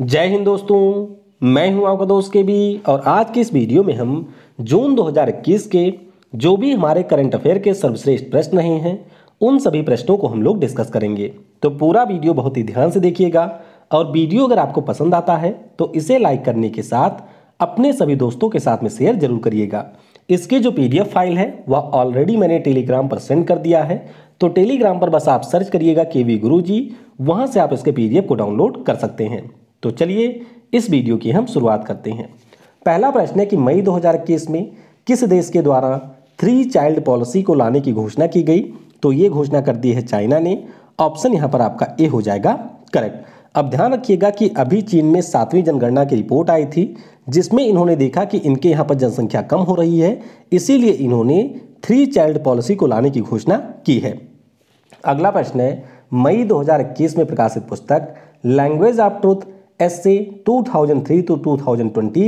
जय हिंद दोस्तों मैं हूं आपका दोस्त के भी और आज की इस वीडियो में हम जून 2021 के जो भी हमारे करंट अफेयर के सर्वश्रेष्ठ प्रश्न रहे हैं उन सभी प्रश्नों को हम लोग डिस्कस करेंगे तो पूरा वीडियो बहुत ही ध्यान से देखिएगा और वीडियो अगर आपको पसंद आता है तो इसे लाइक करने के साथ अपने सभी दोस्तों के साथ में शेयर जरूर करिएगा इसकी जो पी फाइल है वह ऑलरेडी मैंने टेलीग्राम पर सेंड कर दिया है तो टेलीग्राम पर बस आप सर्च करिएगा के वी गुरु जी वहाँ से आप इसके पी को डाउनलोड कर सकते हैं तो चलिए इस वीडियो की हम शुरुआत करते हैं पहला प्रश्न है कि मई 2021 में किस देश के द्वारा थ्री चाइल्ड पॉलिसी को लाने की घोषणा की गई तो ये घोषणा कर दी है चाइना ने ऑप्शन यहाँ पर आपका ए हो जाएगा करेक्ट अब ध्यान रखिएगा कि अभी चीन में सातवीं जनगणना की रिपोर्ट आई थी जिसमें इन्होंने देखा कि इनके यहाँ पर जनसंख्या कम हो रही है इसीलिए इन्होंने थ्री चाइल्ड पॉलिसी को लाने की घोषणा की है अगला प्रश्न है मई 2021 में प्रकाशित पुस्तक लैंग्वेज ऑफ ट्रूथ एस से two two two thousand twenty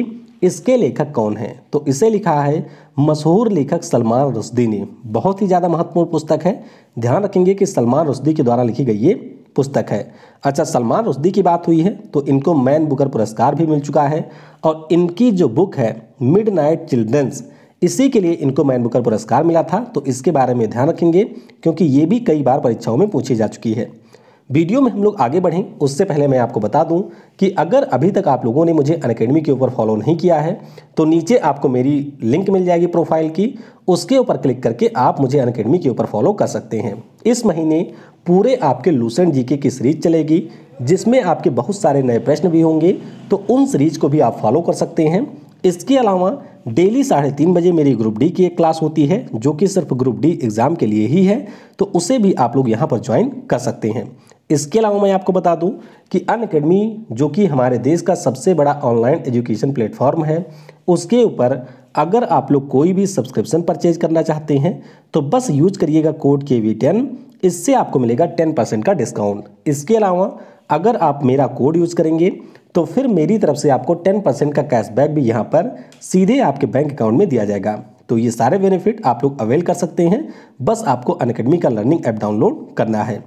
इसके लेखक कौन हैं तो इसे लिखा है मशहूर लेखक सलमान रुश्दी ने बहुत ही ज़्यादा महत्वपूर्ण पुस्तक है ध्यान रखेंगे कि सलमान रुश्दी के द्वारा लिखी गई ये पुस्तक है अच्छा सलमान रुश्दी की बात हुई है तो इनको मैन बुकर पुरस्कार भी मिल चुका है और इनकी जो बुक है मिड नाइट चिल्ड्रंस इसी के लिए इनको मैन बुकर पुरस्कार मिला था तो इसके बारे में ध्यान रखेंगे क्योंकि ये भी कई बार परीक्षाओं में पूछी जा चुकी है वीडियो में हम लोग आगे बढ़ें उससे पहले मैं आपको बता दूं कि अगर अभी तक आप लोगों ने मुझे अन के ऊपर फॉलो नहीं किया है तो नीचे आपको मेरी लिंक मिल जाएगी प्रोफाइल की उसके ऊपर क्लिक करके आप मुझे अन के ऊपर फॉलो कर सकते हैं इस महीने पूरे आपके लूसेंट जीके की सीरीज चलेगी जिसमें आपके बहुत सारे नए प्रश्न भी होंगे तो उन सीरीज को भी आप फॉलो कर सकते हैं इसके अलावा डेली साढ़े तीन बजे मेरी ग्रुप डी की एक क्लास होती है जो कि सिर्फ ग्रुप डी एग्ज़ाम के लिए ही है तो उसे भी आप लोग यहाँ पर ज्वाइन कर सकते हैं इसके अलावा मैं आपको बता दूं कि अन अकेडमी जो कि हमारे देश का सबसे बड़ा ऑनलाइन एजुकेशन प्लेटफॉर्म है उसके ऊपर अगर आप लोग कोई भी सब्सक्रिप्शन परचेज करना चाहते हैं तो बस यूज करिएगा कोड के वी टेन इससे आपको मिलेगा टेन परसेंट का डिस्काउंट इसके अलावा अगर आप मेरा कोड यूज करेंगे तो फिर मेरी तरफ से आपको टेन परसेंट का कैशबैक भी यहाँ पर सीधे आपके बैंक अकाउंट में दिया जाएगा तो ये सारे बेनिफिट आप लोग अवेल कर सकते हैं बस आपको अनकेडमी का लर्निंग ऐप डाउनलोड करना है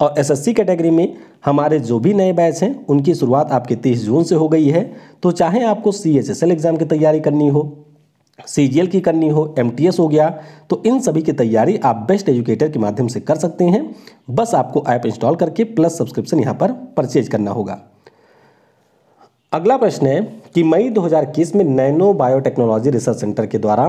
और एसएससी कैटेगरी में हमारे जो भी नए बैच हैं उनकी शुरुआत आपके तीस जून से हो गई है तो चाहे आपको सी एग्ज़ाम की तैयारी करनी हो सी की करनी हो एम हो गया तो इन सभी की तैयारी आप बेस्ट एजुकेटर के माध्यम से कर सकते हैं बस आपको ऐप इंस्टॉल करके प्लस सब्सक्रिप्शन यहाँ पर परचेज करना होगा अगला प्रश्न है कि मई 2021 में नैनो बायोटेक्नोलॉजी रिसर्च सेंटर के द्वारा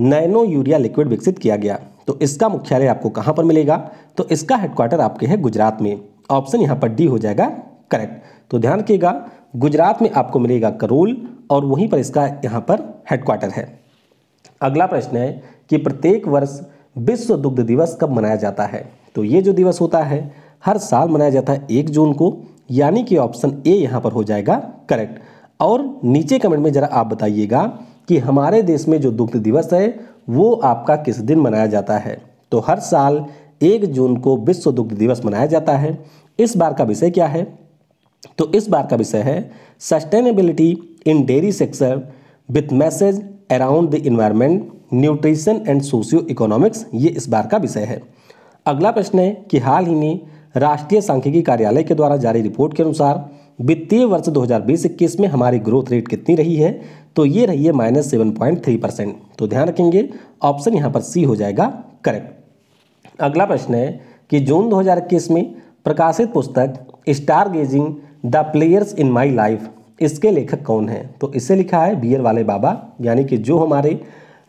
नैनो यूरिया लिक्विड विकसित किया गया तो इसका मुख्यालय आपको कहाँ पर मिलेगा तो इसका हेडक्वार्टर आपके है गुजरात में ऑप्शन यहाँ पर डी हो जाएगा करेक्ट तो ध्यान रखिएगा गुजरात में आपको मिलेगा करोल और वहीं पर इसका यहाँ पर हेडक्वार्टर है अगला प्रश्न है कि प्रत्येक वर्ष विश्व दुग्ध दिवस कब मनाया जाता है तो ये जो दिवस होता है हर साल मनाया जाता है एक जून को यानी कि ऑप्शन ए यहाँ पर हो जाएगा करेक्ट और नीचे कमेंट में ज़रा आप बताइएगा कि हमारे देश में जो दुग्ध दिवस है वो आपका किस दिन मनाया जाता है तो हर साल एक जून को विश्व दुग्ध दिवस मनाया जाता है इस बार का विषय क्या है तो इस बार का विषय है sustainability in dairy sector with message around the environment nutrition and socio economics ये इस बार का विषय है अगला प्रश्न है कि हाल ही में राष्ट्रीय सांख्यिकी कार्यालय के द्वारा जारी रिपोर्ट के अनुसार वित्तीय वर्ष 2020-21 में हमारी ग्रोथ रेट कितनी रही है तो ये रही है minus seven point three percent तो ध्यान रखेंगे ऑप्शन यहाँ पर सी हो जाएगा करेक्ट अगला प्रश्न है कि जून 2021 में प्रकाशित पुस्तक star gazing the players in my life इसके लेखक कौन हैं तो इसे लिखा है बियर वाले बाबा यानी कि जो हमारे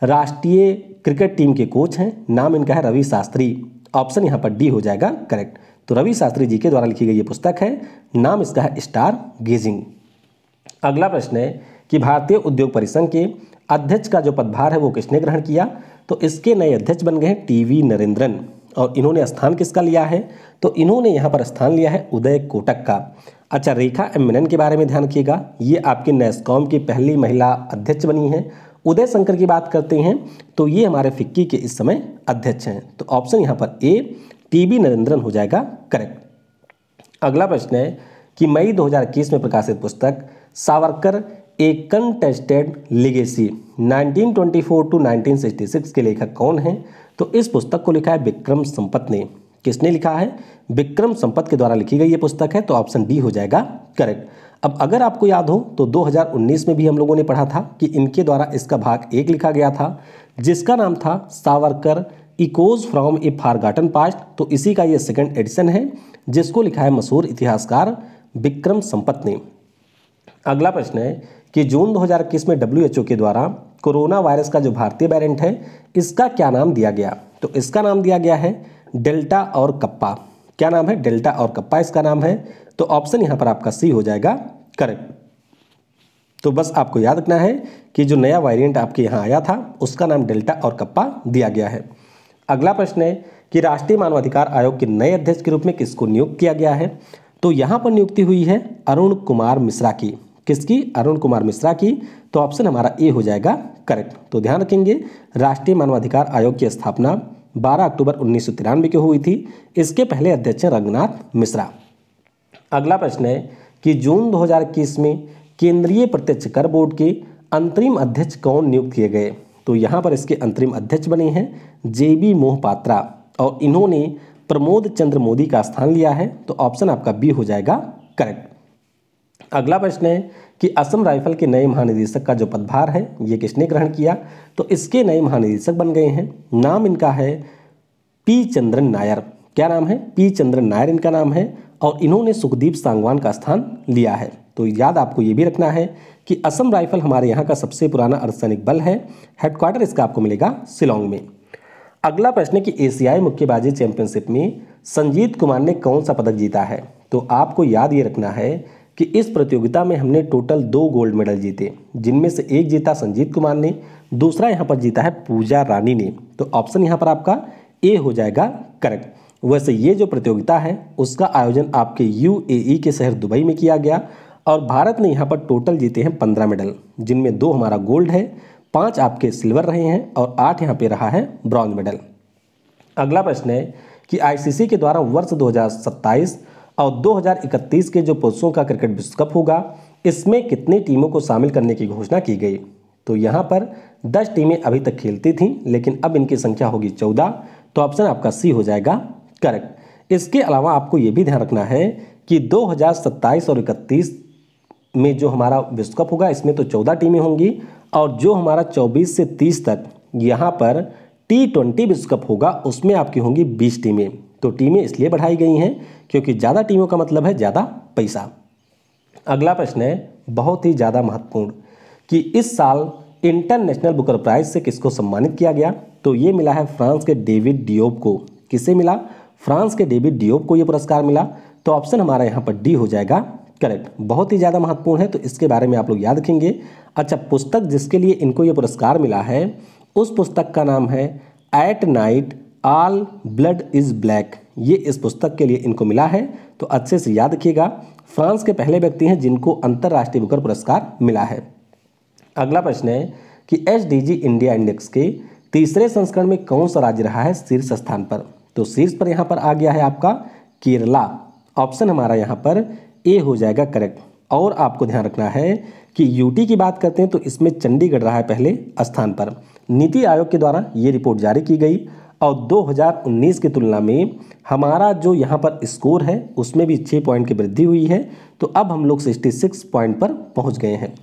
राष्ट्रीय क्रिकेट टीम के कोच हैं नाम इनका है रवि शास्त्री ऑप्शन यहाँ पर डी हो जाएगा करेक्ट तो रवि शास्त्री जी के द्वारा लिखी गई ये पुस्तक है नाम इसका है स्टार गेजिंग अगला प्रश्न है कि भारतीय उद्योग परिसंघ के अध्यक्ष का जो पदभार है वो किसने ग्रहण किया तो इसके नए अध्यक्ष बन गए हैं टी वी नरेंद्रन और इन्होंने स्थान किसका लिया है तो इन्होंने यहाँ पर स्थान लिया है उदय कोटक का अच्छा रेखा एम मेनन के बारे में ध्यान रखिएगा ये आपके नेस्कॉम की पहली महिला अध्यक्ष बनी है उदय शंकर की बात करते हैं तो ये हमारे फिक्की के इस समय अध्यक्ष हैं तो ऑप्शन यहाँ पर ए टीबी नरेंद्रन हो जाएगा करेक्ट अगला प्रश्न है कि मई 2021 में प्रकाशित पुस्तक Savarkar a contested legacy 1924 to 1966 के लेखक कौन हैं तो इस पुस्तक को लिखा है विक्रम संपत ने किसने लिखा है विक्रम संपत के द्वारा लिखी गई ये पुस्तक है तो ऑप्शन डी हो जाएगा करेक्ट अब अगर आपको याद हो तो 2019 में भी हम लोगों ने पढ़ा था कि इनके द्वारा इसका भाग एक लिखा गया था जिसका नाम था Savarkar echoes from a forgotten past तो इसी का ये सेकंड एडिशन है जिसको लिखा है मशहूर इतिहासकार विक्रम संपत ने अगला प्रश्न है कि जून 2021 में डब्ल्यू के द्वारा कोरोना वायरस का जो भारतीय वेरियंट है इसका क्या नाम दिया गया तो इसका नाम दिया गया है डेल्टा और कप्पा क्या नाम है डेल्टा और कप्पा इसका नाम है तो ऑप्शन यहां पर आपका सी हो जाएगा करेक्ट तो बस आपको याद रखना है कि जो नया वेरिएंट आपके यहां आया था उसका नाम डेल्टा और कप्पा दिया गया है अगला प्रश्न है कि राष्ट्रीय मानवाधिकार आयोग के नए अध्यक्ष के रूप में किसको नियुक्त किया गया है तो यहाँ पर नियुक्ति हुई है अरुण कुमार मिश्रा की किसकी अरुण कुमार मिश्रा की तो ऑप्शन हमारा ए हो जाएगा करेक्ट तो ध्यान रखेंगे राष्ट्रीय मानवाधिकार आयोग की स्थापना 12 अक्टूबर उन्नीस को हुई थी इसके पहले अध्यक्ष रंगनाथ मिश्रा अगला प्रश्न है कि जून 2021 में केंद्रीय प्रत्यक्ष कर बोर्ड के अंतरिम अध्यक्ष कौन नियुक्त किए गए तो यहाँ पर इसके अंतरिम अध्यक्ष बने हैं जे बी मोहपात्रा और इन्होंने प्रमोद चंद्र मोदी का स्थान लिया है तो ऑप्शन आपका बी हो जाएगा करेक्ट अगला प्रश्न है कि असम राइफल के नए महानिदेशक का जो पदभार है ये किसने ग्रहण किया तो इसके नए महानिदेशक बन गए हैं नाम इनका है पी चंद्रन नायर क्या नाम है पी चंद्रन नायर इनका नाम है और इन्होंने सुखदीप सांगवान का स्थान लिया है तो याद आपको ये भी रखना है कि असम राइफल हमारे यहाँ का सबसे पुराना अर्धसैनिक बल है हेडक्वार्टर इसका आपको मिलेगा सिलोंग में अगला प्रश्न है कि एशियाई मुक्केबाजी चैंपियनशिप में संजीत कुमार ने कौन सा पदक जीता है तो आपको याद ये रखना है कि इस प्रतियोगिता में हमने टोटल दो गोल्ड मेडल जीते जिनमें से एक जीता संजीत कुमार ने दूसरा यहाँ पर जीता है पूजा रानी ने तो ऑप्शन यहाँ पर आपका ए हो जाएगा करेक्ट वैसे ये जो प्रतियोगिता है उसका आयोजन आपके यूएई e के शहर दुबई में किया गया और भारत ने यहाँ पर टोटल जीते हैं पंद्रह मेडल जिनमें दो हमारा गोल्ड है पाँच आपके सिल्वर रहे हैं और आठ यहाँ पे रहा है ब्रॉन्ज मेडल अगला प्रश्न है कि आईसीसी के द्वारा वर्ष 2027 और 2031 के जो पुरुषों का क्रिकेट विश्व कप होगा इसमें कितनी टीमों को शामिल करने की घोषणा की गई तो यहाँ पर 10 टीमें अभी तक खेलती थीं लेकिन अब इनकी संख्या होगी 14 तो ऑप्शन आपका सी हो जाएगा करेक्ट इसके अलावा आपको ये भी ध्यान रखना है कि दो और इकतीस में जो हमारा विश्व कप होगा इसमें तो चौदह टीमें होंगी और जो हमारा चौबीस से तीस तक यहाँ पर टी ट्वेंटी विश्व कप होगा उसमें आपकी होंगी बीस टीमें तो टीमें इसलिए बढ़ाई गई हैं क्योंकि ज़्यादा टीमों का मतलब है ज़्यादा पैसा अगला प्रश्न है बहुत ही ज़्यादा महत्वपूर्ण कि इस साल इंटरनेशनल बुकर प्राइज से किसको सम्मानित किया गया तो ये मिला है फ्रांस के डेविड डियोब को किसे मिला फ्रांस के डेविड डियोब को ये पुरस्कार मिला तो ऑप्शन हमारा यहाँ पर डी हो जाएगा करेक्ट बहुत ही ज़्यादा महत्वपूर्ण है तो इसके बारे में आप लोग याद रखेंगे अच्छा पुस्तक जिसके लिए इनको ये पुरस्कार मिला है उस पुस्तक का नाम है at night all blood is black ये इस पुस्तक के लिए इनको मिला है तो अच्छे से याद रखिएगा फ्रांस के पहले व्यक्ति हैं जिनको अंतर्राष्ट्रीय बुकर पुरस्कार मिला है अगला प्रश्न है कि एच इंडिया इंडेक्स के तीसरे संस्करण में कौन सा राज्य रहा है शीर्ष स्थान पर तो शीर्ष पर यहाँ पर आ गया है आपका केरला ऑप्शन हमारा यहाँ पर ए हो जाएगा करेक्ट और आपको ध्यान रखना है कि यूटी की बात करते हैं तो इसमें चंडीगढ़ रहा है पहले स्थान पर नीति आयोग के द्वारा ये रिपोर्ट जारी की गई और 2019 की तुलना में हमारा जो यहाँ पर स्कोर है उसमें भी छः पॉइंट की वृद्धि हुई है तो अब हम लोग सिक्सटी पॉइंट पर पहुँच गए हैं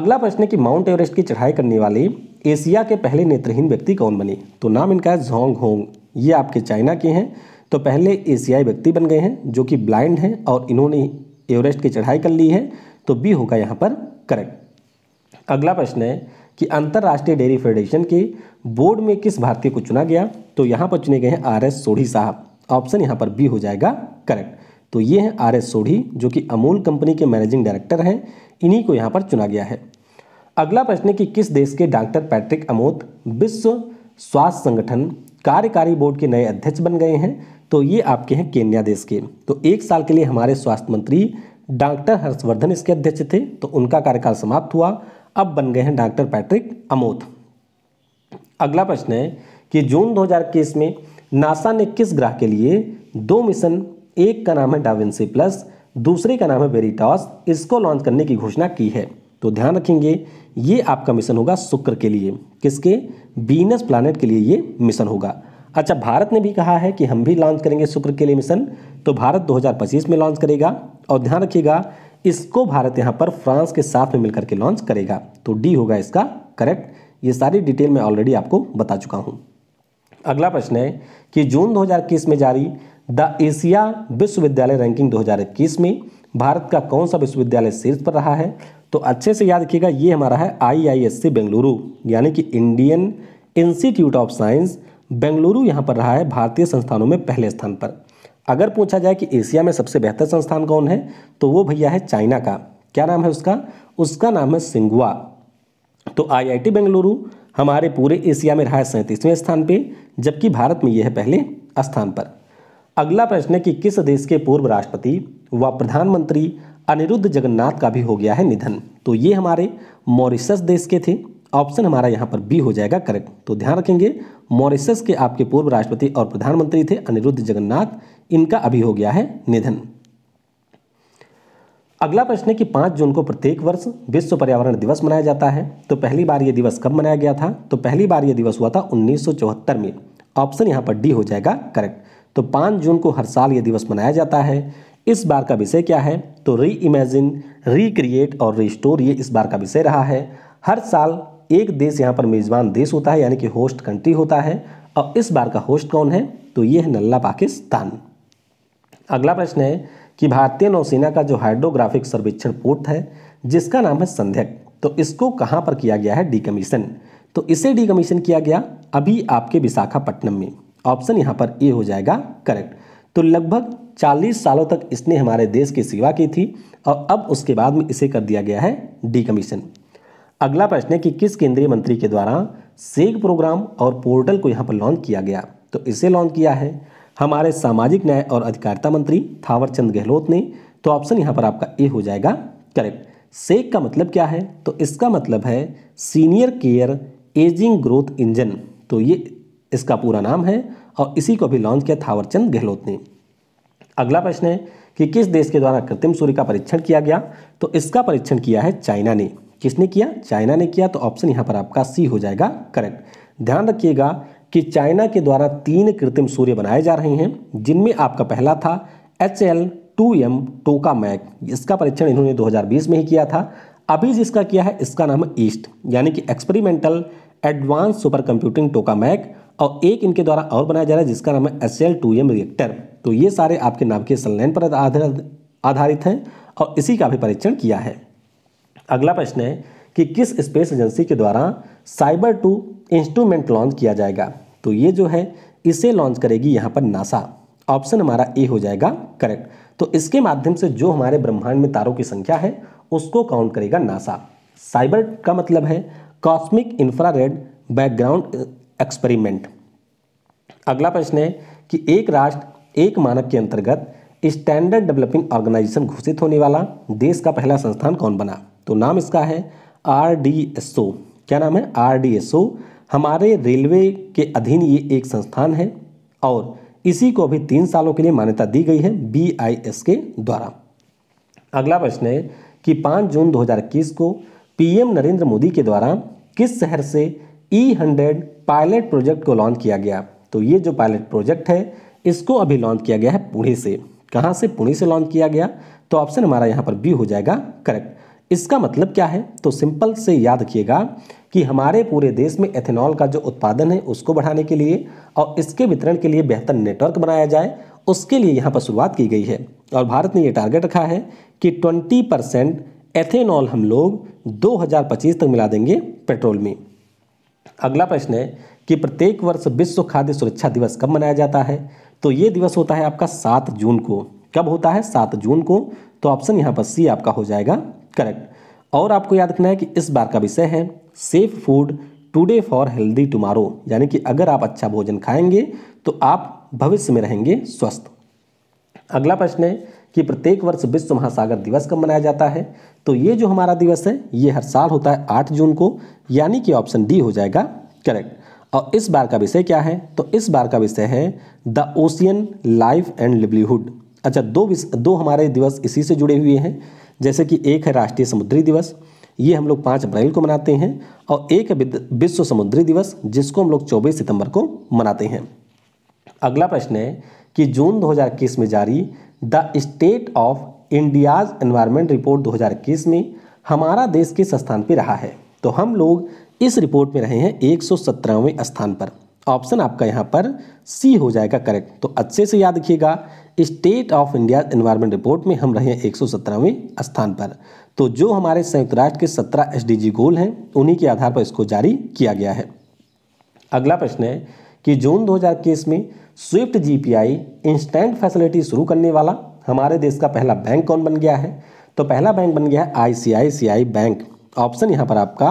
अगला प्रश्न है कि माउंट एवरेस्ट की चढ़ाई करने वाले एशिया के पहले नेत्रहीन व्यक्ति कौन बने तो नाम इनका है जोंग होंग ये आपके चाइना के हैं तो पहले एशियाई व्यक्ति बन गए हैं जो कि ब्लाइंड हैं और इन्होंने एवरेस्ट की चढ़ाई कर ली है तो बी होगा यहाँ पर करेक्ट अगला प्रश्न है कि अंतर्राष्ट्रीय डेयरी फेडरेशन के बोर्ड में किस भारतीय को चुना गया तो यहाँ पर चुने गए हैं आर एस सोढ़ी साहब ऑप्शन यहाँ पर बी हो जाएगा करेक्ट तो ये हैं आर एस सोढ़ी जो कि अमूल कंपनी के मैनेजिंग डायरेक्टर हैं इन्हीं को यहाँ पर चुना गया है अगला प्रश्न है कि किस देश के डॉक्टर पैट्रिक अमोत विश्व स्वास्थ्य संगठन कार्यकारी बोर्ड के नए अध्यक्ष बन गए हैं तो ये आपके हैं केन्या देश के तो एक साल के लिए हमारे स्वास्थ्य मंत्री डॉक्टर हर्षवर्धन इसके अध्यक्ष थे तो उनका कार्यकाल समाप्त हुआ अब बन गए हैं डॉक्टर पैट्रिक अमोथ अगला प्रश्न है कि जून 2021 में नासा ने किस ग्रह के लिए दो मिशन एक का नाम है डाविंसी प्लस दूसरे का नाम है वेरिटॉस इसको लॉन्च करने की घोषणा की है तो ध्यान रखेंगे ये आपका मिशन होगा शुक्र के लिए किसके बीनस प्लानट के लिए ये मिशन होगा अच्छा भारत ने भी कहा है कि हम भी लॉन्च करेंगे शुक्र के लिए मिशन तो भारत 2025 में लॉन्च करेगा और ध्यान रखिएगा इसको भारत यहाँ पर फ्रांस के साथ में मिलकर के लॉन्च करेगा तो डी होगा इसका करेक्ट ये सारी डिटेल मैं ऑलरेडी आपको बता चुका हूँ अगला प्रश्न है कि जून दो में जारी द एशिया विश्वविद्यालय रैंकिंग दो में भारत का कौन सा विश्वविद्यालय शीर्ष पर रहा है तो अच्छे से याद रखिएगा ये हमारा है आई आई एस सी बेंगलुरु यानी कि Indian institute of science Bengaluru यहाँ पर रहा है भारतीय संस्थानों में पहले स्थान पर अगर पूछा जाए कि एशिया में सबसे बेहतर संस्थान कौन है तो वो भैया है चाइना का क्या नाम है उसका उसका नाम है सिंगुआ तो आईआईटी बेंगलुरु हमारे पूरे एशिया में रहा है सैंतीसवें स्थान पे जबकि भारत में यह है पहले स्थान पर अगला प्रश्न है कि किस देश के पूर्व राष्ट्रपति व प्रधानमंत्री अनिरुद्ध जगन्नाथ का भी हो गया है निधन तो ये हमारे मॉरिशस देश के थे ऑप्शन हमारा यहाँ पर बी हो जाएगा करेक्ट तो ध्यान रखेंगे मॉरिसस के आपके पूर्व राष्ट्रपति और प्रधानमंत्री थे अनिरुद्ध जगन्नाथ इनका अभी हो गया है निधन अगला प्रश्न है कि पाँच जून को प्रत्येक वर्ष विश्व पर्यावरण दिवस मनाया जाता है तो पहली बार यह दिवस कब मनाया गया था तो पहली बार यह दिवस हुआ था उन्नीस में ऑप्शन यहाँ पर डी हो जाएगा करेक्ट तो पाँच जून को हर साल यह दिवस मनाया जाता है इस बार का विषय क्या है तो री इमेजिन रिक्रिएट और रिस्टोर ये इस बार का विषय रहा है हर साल एक देश यहाँ पर मेज़बान देश होता है यानी कि होस्ट कंट्री होता है और इस बार का होस्ट कौन है तो ये है नल्ला पाकिस्तान अगला प्रश्न है कि भारतीय नौसेना का जो हाइड्रोग्राफिक सर्वेक्षण पोर्ट है जिसका नाम है संध्यक तो इसको कहाँ पर किया गया है डिकमीशन तो इसे डिकमीशन किया गया अभी आपके विशाखापट्टनम में ऑप्शन यहाँ पर ए हो जाएगा करेक्ट तो लगभग 40 सालों तक इसने हमारे देश की सेवा की थी और अब उसके बाद में इसे कर दिया गया है डिकमीशन अगला प्रश्न है कि किस केंद्रीय मंत्री के द्वारा सेग प्रोग्राम और पोर्टल को यहाँ पर लॉन्च किया गया तो इसे लॉन्च किया है हमारे सामाजिक न्याय और अधिकारिता मंत्री थावरचंद गहलोत ने तो ऑप्शन यहाँ पर आपका ए हो जाएगा करेक्ट सेग का मतलब क्या है तो इसका मतलब है senior care ageing growth engine तो ये इसका पूरा नाम है और इसी को भी लॉन्च किया थावरचंद गहलोत ने अगला प्रश्न है कि किस देश के द्वारा कृत्रिम सूर्य का परीक्षण किया गया तो इसका परीक्षण किया है चाइना ने किसने किया चाइना ने किया तो ऑप्शन यहाँ पर आपका सी हो जाएगा करेक्ट ध्यान रखिएगा कि चाइना के द्वारा तीन कृत्रिम सूर्य बनाए जा रहे हैं जिनमें आपका पहला था H L two M tokamak इसका परीक्षण इन्होंने 2020 में ही किया था अभी जिसका किया है इसका नाम है ईस्ट यानी कि experimental advance super computing tokamak और एक इनके द्वारा और बनाया जा रहा है जिसका नाम है S L two M reactor तो ये सारे आपके के संलयन पर आधारित हैं और इसी का भी परीक्षण किया है अगला प्रश्न है कि किस स्पेस एजेंसी के द्वारा साइबर टू इंस्ट्रूमेंट लॉन्च किया जाएगा तो ये जो है इसे लॉन्च करेगी यहाँ पर नासा ऑप्शन हमारा ए हो जाएगा करेक्ट तो इसके माध्यम से जो हमारे ब्रह्मांड में तारों की संख्या है उसको काउंट करेगा नासा साइबर का मतलब है कॉस्मिक इंफ्रारेड बैकग्राउंड एक्सपेरिमेंट अगला प्रश्न है कि एक राष्ट्र एक मानक के अंतर्गत स्टैंडर्ड डेवलपिंग ऑर्गेनाइजेशन घोषित होने वाला देश का पहला संस्थान कौन बना तो नाम इसका है आर क्या नाम है आर हमारे रेलवे के अधीन ये एक संस्थान है और इसी को अभी तीन सालों के लिए मान्यता दी गई है बी के द्वारा अगला प्रश्न है कि 5 जून 2021 को पीएम नरेंद्र मोदी के द्वारा किस शहर से ई हंड्रेड पायलट प्रोजेक्ट को लॉन्च किया गया तो ये जो पायलट प्रोजेक्ट है इसको अभी लॉन्च किया गया है पुणे से कहाँ से पुणे से लॉन्च किया गया तो ऑप्शन हमारा यहाँ पर बी हो जाएगा करेक्ट इसका मतलब क्या है तो सिंपल से याद रखिएगा कि हमारे पूरे देश में एथेनॉल का जो उत्पादन है उसको बढ़ाने के लिए और इसके वितरण के लिए बेहतर नेटवर्क बनाया जाए उसके लिए यहाँ पर शुरुआत की गई है और भारत ने ये टारगेट रखा है कि 20 परसेंट एथेनॉल हम लोग 2025 तक मिला देंगे पेट्रोल में अगला प्रश्न है कि प्रत्येक वर्ष विश्व खाद्य सुरक्षा दिवस कब मनाया जाता है तो ये दिवस होता है आपका सात जून को कब होता है सात जून को तो ऑप्शन यहाँ पर सी आपका हो जाएगा करेक्ट और आपको याद रखना है कि इस बार का विषय है safe food today for healthy tomorrow यानी कि अगर आप अच्छा भोजन खाएंगे तो आप भविष्य में रहेंगे स्वस्थ अगला प्रश्न है कि प्रत्येक वर्ष विश्व महासागर दिवस कब मनाया जाता है तो ये जो हमारा दिवस है ये हर साल होता है आठ जून को यानी कि ऑप्शन डी हो जाएगा करेक्ट और इस बार का विषय क्या है तो इस बार का विषय है the ocean life and livelihood अच्छा दो दो हमारे दिवस इसी से जुड़े हुए हैं जैसे कि एक है राष्ट्रीय समुद्री दिवस ये हम लोग पाँच अप्रैल को मनाते हैं और एक विश्व समुद्री दिवस जिसको हम लोग चौबीस सितंबर को मनाते हैं अगला प्रश्न है कि जून 2021 में जारी the state of India's environment report 2021 में हमारा देश किस स्थान पर रहा है तो हम लोग इस रिपोर्ट में रहे हैं एक स्थान पर ऑप्शन आपका यहाँ पर सी हो जाएगा करेक्ट तो अच्छे से याद रखिएगा state of India environment report में हम रहे हैं एक स्थान पर तो जो हमारे संयुक्त राष्ट्र के 17 एसडीजी गोल हैं उन्हीं के आधार पर इसको जारी किया गया है अगला प्रश्न है कि जून 2021 में स्विफ्ट जीपीआई इंस्टेंट फैसिलिटी शुरू करने वाला हमारे देश का पहला बैंक कौन बन गया है तो पहला बैंक बन गया है आई बैंक ऑप्शन यहाँ पर आपका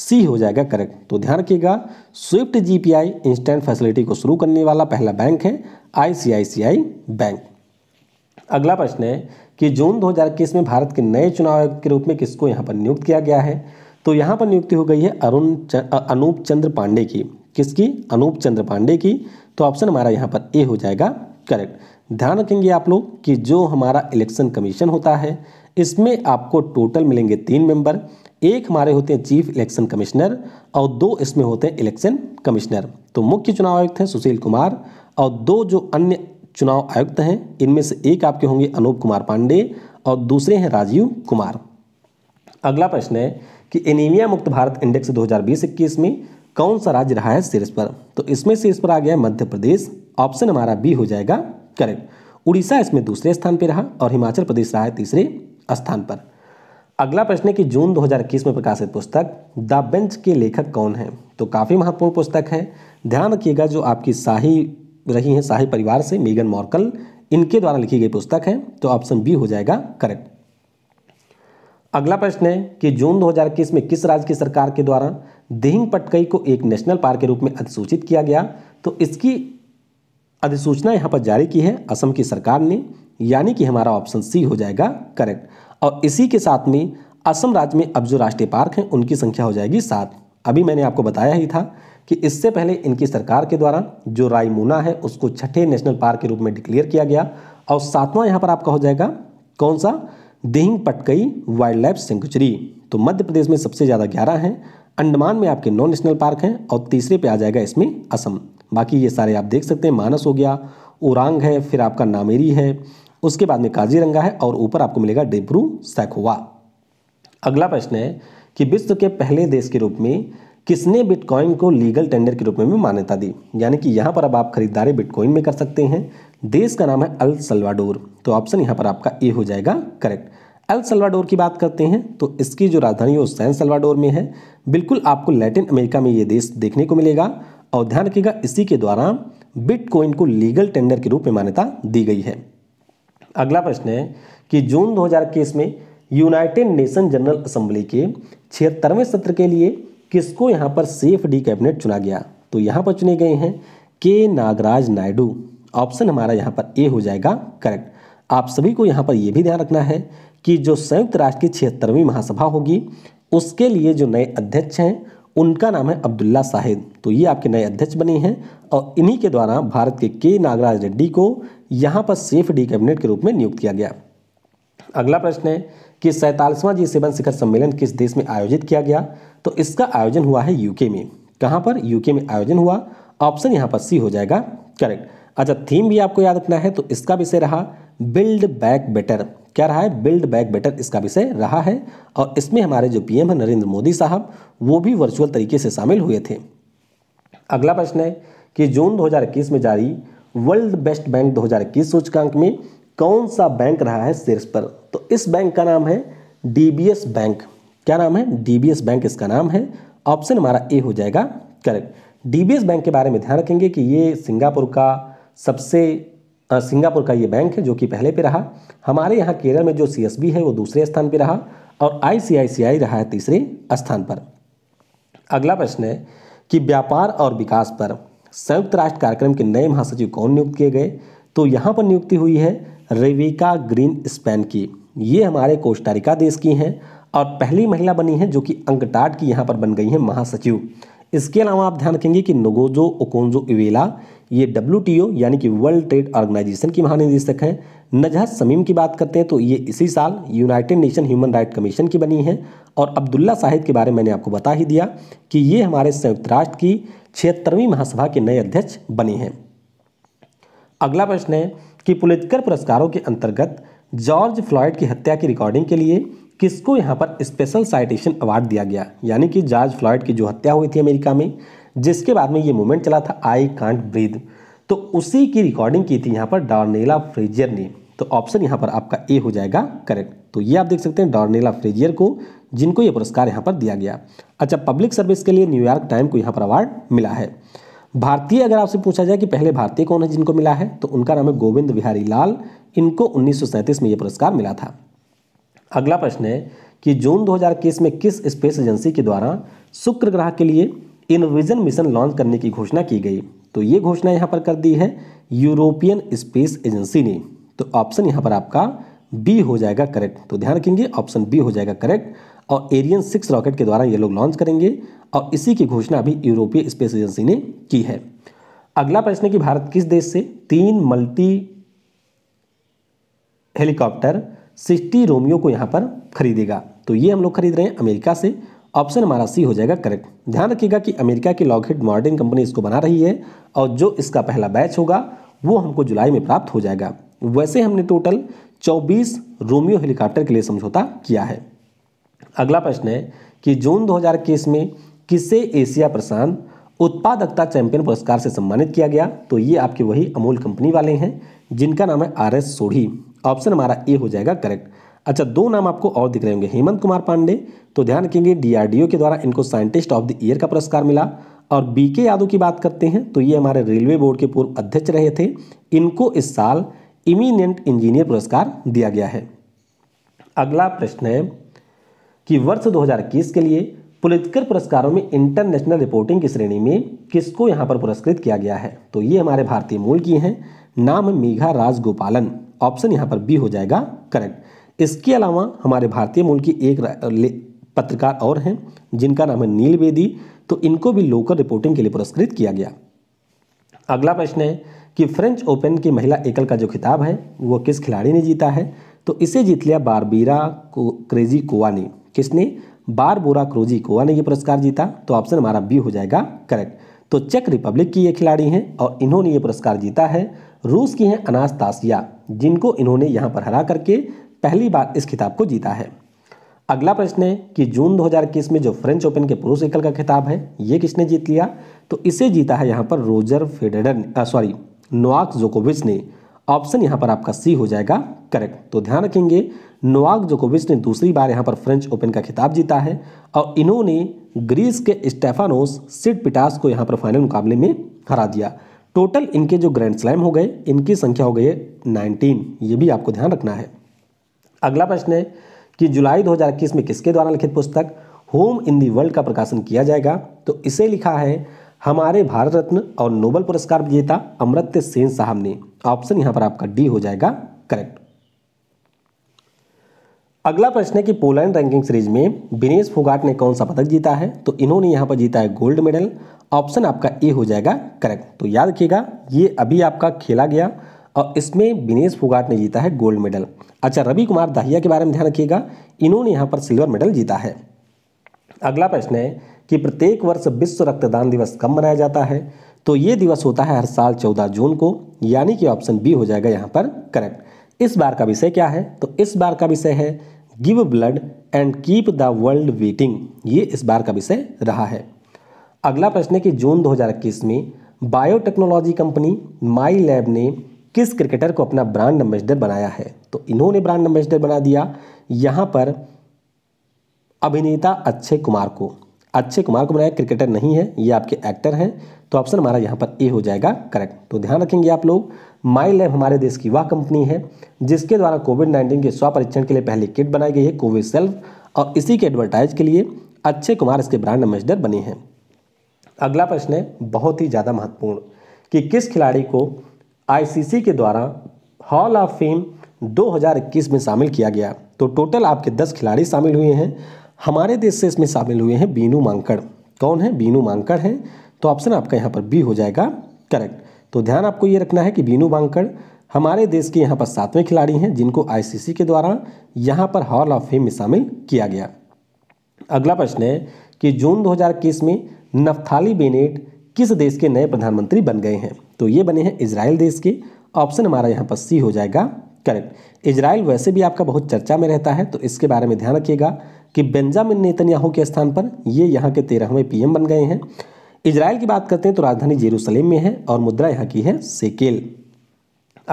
सी हो जाएगा करेक्ट तो ध्यान रखिएगा स्विफ्ट जीपीआई इंस्टेंट फैसिलिटी को शुरू करने वाला पहला बैंक है आईसीआईसीआई बैंक अगला प्रश्न है कि जून 2021 में भारत के नए चुनाव आयोग के रूप में किसको यहाँ पर नियुक्त किया गया है तो यहाँ पर नियुक्ति हो गई है अरुण अनूप चंद्र पांडे की किसकी अनूप चंद्र पांडे की तो ऑप्शन हमारा यहाँ पर ए हो जाएगा करेक्ट ध्यान रखेंगे आप लोग कि जो हमारा इलेक्शन कमीशन होता है इसमें आपको टोटल मिलेंगे तीन मेंबर एक हमारे होते हैं चीफ इलेक्शन कमिश्नर और दो इसमें होते हैं इलेक्शन कमिश्नर तो मुख्य चुनाव आयुक्त हैं सुशील कुमार और दो जो अन्य चुनाव आयुक्त हैं इनमें से एक आपके होंगे अनूप कुमार पांडे और दूसरे हैं राजीव कुमार अगला प्रश्न है कि एनीमिया मुक्त भारत इंडेक्स दो हजार में कौन सा राज्य रहा है शीर्ष पर तो इसमें शीर्ष पर आ गया मध्य प्रदेश ऑप्शन हमारा बी हो जाएगा करेक्ट उड़ीसा इसमें दूसरे स्थान पर रहा और हिमाचल प्रदेश रहा है तीसरे स्थान पर अगला प्रश्न है कि जून 2021 में प्रकाशित पुस्तक द बेंच के लेखक कौन हैं तो काफ़ी महत्वपूर्ण पुस्तक है ध्यान रखिएगा जो आपकी शाही रही हैं शाही परिवार से मेगन मॉर्कल इनके द्वारा लिखी गई पुस्तक है तो ऑप्शन बी हो जाएगा करेक्ट अगला प्रश्न है कि जून 2021 में किस राज्य की सरकार के द्वारा दिहिंग पटकई को एक नेशनल पार्क के रूप में अधिसूचित किया गया तो इसकी अधिसूचना यहाँ पर जारी की है असम की सरकार ने यानी कि हमारा ऑप्शन सी हो जाएगा करेक्ट और इसी के साथ में असम राज्य में अब जो राष्ट्रीय पार्क हैं उनकी संख्या हो जाएगी सात अभी मैंने आपको बताया ही था कि इससे पहले इनकी सरकार के द्वारा जो रायमुना है उसको छठे नेशनल पार्क के रूप में डिक्लेयर किया गया और सातवां यहाँ पर आपका हो जाएगा कौन सा Dehing Patkai wild life sanctuary तो मध्य प्रदेश में सबसे ज़्यादा ग्यारह हैं अंडमान में आपके नौ नेशनल पार्क हैं और तीसरे पे आ जाएगा इसमें असम बाकी ये सारे आप देख सकते हैं मानस हो गया उरांग है फिर आपका नामेरी है उसके बाद में काजीरंगा है और ऊपर आपको मिलेगा डिब्रू सैखुआ अगला प्रश्न है कि विश्व के पहले देश के रूप में किसने बिटकॉइन को लीगल टेंडर के रूप में मान्यता दी यानी कि यहाँ पर अब आप खरीदारी बिटकॉइन में कर सकते हैं देश का नाम है अल सलवाडोर तो ऑप्शन यहाँ पर आपका ए हो जाएगा करेक्ट अल सलवाडोर की बात करते हैं तो इसकी जो राजधानी है वो सैन सलवाडोर में है बिल्कुल आपको लैटिन अमेरिका में ये देश देखने को मिलेगा और ध्यान रखिएगा इसी के द्वारा बिटकॉइन को लीगल टेंडर के रूप में मान्यता दी गई है अगला प्रश्न है कि जून 2021 में यूनाइटेड नेशन जनरल असेंबली के छिहत्तरवें सत्र के लिए किसको यहाँ पर सेफ डी कैबिनेट चुना गया तो यहाँ पर चुने गए हैं के नागराज नायडू ऑप्शन हमारा यहाँ पर ए हो जाएगा करेक्ट आप सभी को यहाँ पर यह भी ध्यान रखना है कि जो संयुक्त राष्ट्र की छिहत्तरवीं महासभा होगी उसके लिए जो नए अध्यक्ष हैं उनका नाम है अब्दुल्ला साहिद तो ये आपके नए अध्यक्ष बने हैं और इन्हीं के द्वारा भारत के के नागराज रेड्डी को यहाँ पर सेफ डी कैबिनेट के रूप में नियुक्त किया गया अगला प्रश्न है कि सैतालीसवां जी सेवन शिखर सम्मेलन किस देश में आयोजित किया गया तो इसका आयोजन हुआ है यूके में कहाँ पर यूके में आयोजन हुआ ऑप्शन यहाँ पर सी हो जाएगा करेक्ट अच्छा थीम भी आपको याद रखना है तो इसका विषय रहा बिल्ड बैक बेटर क्या रहा है बिल्ड बैक बेटर इसका विषय रहा है और इसमें हमारे जो पीएम है नरेंद्र मोदी साहब वो भी वर्चुअल तरीके से शामिल हुए थे अगला प्रश्न है कि जून 2021 में जारी वर्ल्ड बेस्ट बैंक 2021 सूचकांक में कौन सा बैंक रहा है शीर्ष पर तो इस बैंक का नाम है डीबीएस बैंक क्या नाम है डीबीएस बैंक इसका नाम है ऑप्शन हमारा ए हो जाएगा करेक्ट डीबीएस बैंक के बारे में ध्यान रखेंगे कि ये सिंगापुर का सबसे सिंगापुर का ये बैंक है जो कि पहले पे रहा हमारे यहाँ केरल में जो सी है वो दूसरे स्थान पर रहा और आई रहा है तीसरे स्थान पर अगला प्रश्न है कि व्यापार और विकास पर संयुक्त राष्ट्र कार्यक्रम के नए महासचिव कौन नियुक्त किए गए तो यहाँ पर नियुक्ति हुई है रेविका ग्रीन स्पैन की ये हमारे कोस्टारिका देश की हैं और पहली महिला बनी है जो कि अंकटाट की यहाँ पर बन गई हैं महासचिव इसके अलावा आप ध्यान रखेंगे कि नोगोजो ओकोंजो इवेला ये डब्ल्यू यानी कि वर्ल्ड ट्रेड ऑर्गेनाइजेशन की महानिदेशक हैं नजहत समीम की बात करते हैं तो ये इसी साल united nation human right commission की बनी हैं और अब्दुल्ला साहिद के बारे में मैंने आपको बता ही दिया कि ये हमारे संयुक्त राष्ट्र की छिहत्तरवीं महासभा के नए अध्यक्ष बने हैं अगला प्रश्न है कि पुलितकर पुरस्कारों के अंतर्गत जॉर्ज फ्लॉयड की हत्या की रिकॉर्डिंग के लिए किसको यहाँ पर स्पेशल साइटेशन अवार्ड दिया गया यानी कि जॉर्ज फ्लॉयड की जो हत्या हुई थी अमेरिका में जिसके बाद में ये मूवमेंट चला था आई कांट ब्रीद तो उसी की रिकॉर्डिंग की थी यहाँ पर डॉर्नेला फ्रेजियर ने तो ऑप्शन यहाँ पर आपका ए हो जाएगा करेक्ट तो ये आप देख सकते हैं डॉर्नेला फ्रेजियर को जिनको ये पुरस्कार यहाँ पर दिया गया अच्छा पब्लिक सर्विस के लिए न्यूयॉर्क टाइम को यहाँ पर अवार्ड मिला है भारतीय अगर आपसे पूछा जाए कि पहले भारतीय कौन है जिनको मिला है तो उनका नाम है गोविंद बिहारी लाल इनको उन्नीस में ये पुरस्कार मिला था अगला प्रश्न है कि जून दो में किस स्पेस एजेंसी के द्वारा शुक्र ग्रह के लिए इनविजन मिशन लॉन्च करने की घोषणा की गई तो ये घोषणा यहाँ पर कर दी है यूरोपियन स्पेस एजेंसी ने तो ऑप्शन यहाँ पर आपका बी हो जाएगा करेक्ट तो ध्यान रखेंगे ऑप्शन बी हो जाएगा करेक्ट और एरियन सिक्स रॉकेट के द्वारा ये लोग लॉन्च करेंगे और इसी की घोषणा अभी यूरोपीय स्पेस एजेंसी ने की है अगला प्रश्न है कि भारत किस देश से तीन मल्टी हेलीकॉप्टर सिक्सटी रोमियो को यहाँ पर खरीदेगा तो ये हम लोग खरीद रहे हैं अमेरिका से ऑप्शन हमारा सी हो जाएगा करेक्ट ध्यान रखिएगा कि अमेरिका की लॉकहेड मॉडर्न कंपनी इसको बना रही है और जो इसका पहला बैच होगा वो हमको जुलाई में प्राप्त हो जाएगा वैसे हमने टोटल 24 रोमियो हेलीकॉप्टर के लिए समझौता किया है अगला प्रश्न है कि जून 2021 में किसे एशिया प्रशांत उत्पादकता चैंपियन पुरस्कार से सम्मानित किया गया तो ये आपके वही अमूल कंपनी वाले हैं जिनका नाम है आर एस सोढ़ी ऑप्शन हमारा ए हो जाएगा करेक्ट अच्छा दो नाम आपको और दिख रहे होंगे हेमंत कुमार पांडे तो ध्यान रखेंगे डीआरडीओ के द्वारा इनको साइंटिस्ट ऑफ द ईयर का पुरस्कार मिला और बी के यादव की बात करते हैं तो ये हमारे रेलवे बोर्ड के पूर्व अध्यक्ष रहे थे इनको इस साल इमीनियंट इंजीनियर पुरस्कार दिया गया है अगला प्रश्न है कि वर्ष 2021 के लिए पुलितकर पुरस्कारों में इंटरनेशनल रिपोर्टिंग की श्रेणी में किसको यहाँ पर पुरस्कृत किया गया है तो ये हमारे भारतीय मूल की हैं नाम मेघा राजगोपालन ऑप्शन यहाँ पर बी हो जाएगा करेक्ट इसके अलावा हमारे भारतीय मूल की एक पत्रकार और हैं जिनका नाम है नील बेदी तो इनको भी लोकल रिपोर्टिंग के लिए पुरस्कृत किया गया अगला प्रश्न है कि फ्रेंच ओपन की महिला एकल का जो खिताब है वो किस खिलाड़ी ने जीता है तो इसे जीत लिया बारबीरा क्रेजी कोवा ने किसने बार बोरा क्रोजी को ने ये पुरस्कार जीता तो ऑप्शन हमारा बी हो जाएगा करेक्ट तो चेक रिपब्लिक की ये खिलाड़ी हैं और इन्होंने ये पुरस्कार जीता है रूस की हैं तासिया जिनको इन्होंने यहाँ पर हरा करके पहली बार इस खिताब को जीता है अगला प्रश्न है कि जून 2021 में जो फ्रेंच ओपन के पुरुष एकल का खिताब है ये किसने जीत लिया तो इसे जीता है यहाँ पर रोजर फेडर सॉरी नोआक जोकोविच ने ऑप्शन यहाँ पर आपका सी हो जाएगा करेक्ट तो ध्यान रखेंगे नोवाक जोकोविच ने दूसरी बार यहाँ पर फ्रेंच ओपन का खिताब जीता है और इन्होंने ग्रीस के स्टेफानोस सिट पिटास को यहाँ पर फाइनल मुकाबले में हरा दिया टोटल इनके जो ग्रैंड स्लैम हो गए इनकी संख्या हो गई है नाइनटीन ये भी आपको ध्यान रखना है अगला प्रश्न है कि जुलाई दो में किसके द्वारा लिखित पुस्तक होम इन दी वर्ल्ड का प्रकाशन किया जाएगा तो इसे लिखा है हमारे भारत रत्न और नोबल पुरस्कार विजेता अमृत सेन साहब ने ऑप्शन यहाँ पर आपका डी हो जाएगा करेक्ट अगला प्रश्न है कि पोलैंड रैंकिंग सीरीज में विनेश फोगाट ने कौन सा पदक जीता है तो इन्होंने यहाँ पर जीता है गोल्ड मेडल ऑप्शन आपका ए हो जाएगा करेक्ट तो याद रखिएगा ये अभी आपका खेला गया और इसमें विनेश फोगाट ने जीता है गोल्ड मेडल अच्छा रवि कुमार दाहिया के बारे में ध्यान रखिएगा इन्होंने यहाँ पर सिल्वर मेडल जीता है अगला प्रश्न है कि प्रत्येक वर्ष विश्व रक्तदान दिवस कब मनाया जाता है तो ये दिवस होता है हर साल चौदह जून को यानी कि ऑप्शन बी हो जाएगा यहाँ पर करेक्ट इस बार का विषय क्या है तो इस बार का विषय है give blood and keep the world beating ये इस बार का विषय रहा है अगला प्रश्न है कि जून 2021 में बायोटेक्नोलॉजी कंपनी माई लैब ने किस क्रिकेटर को अपना ब्रांड एम्बेसडर बनाया है तो इन्होंने ब्रांड एम्बेसडर बना दिया यहाँ पर अभिनेता अक्षय कुमार को अक्षय कुमार को बनाया क्रिकेटर नहीं है ये आपके एक्टर हैं तो ऑप्शन हमारा यहाँ पर ए हो जाएगा करेक्ट तो ध्यान रखेंगे आप लोग माई लैब हमारे देश की वह कंपनी है जिसके द्वारा कोविड नाइन्टीन के स्व परीक्षण के लिए पहली किट बनाई गई है सेल्फ और इसी के एडवर्टाइज के लिए अच्छे कुमार इसके ब्रांड एम्बेसडर बने हैं अगला प्रश्न है बहुत ही ज़्यादा महत्वपूर्ण कि किस खिलाड़ी को आईसीसी के द्वारा हॉल ऑफ फेम 2021 में शामिल किया गया तो टोटल आपके 10 खिलाड़ी शामिल हुए हैं हमारे देश से इसमें शामिल हुए हैं बीनू मांकड़ कौन है बीनू मांकड़ हैं तो ऑप्शन आपका यहाँ पर बी हो जाएगा करेक्ट तो ध्यान आपको ये रखना है कि बीनू बांकड़ हमारे देश के यहाँ पर सातवें खिलाड़ी हैं जिनको आईसीसी के द्वारा यहाँ पर हॉल ऑफ फेम में शामिल किया गया अगला प्रश्न है कि जून 2021 में नफ्थाली बेनेट किस देश के नए प्रधानमंत्री बन गए हैं तो ये बने हैं इसराइल देश के ऑप्शन हमारा यहाँ पर सी हो जाएगा करेक्ट इसराइल वैसे भी आपका बहुत चर्चा में रहता है तो इसके बारे में ध्यान रखिएगा कि बेंजामिन नेतन्याहू के स्थान पर ये यहाँ के तेरहवें पीएम बन गए हैं इसराइल की बात करते हैं तो राजधानी जेरूसलेम में है और मुद्रा यहाँ की है सेकेल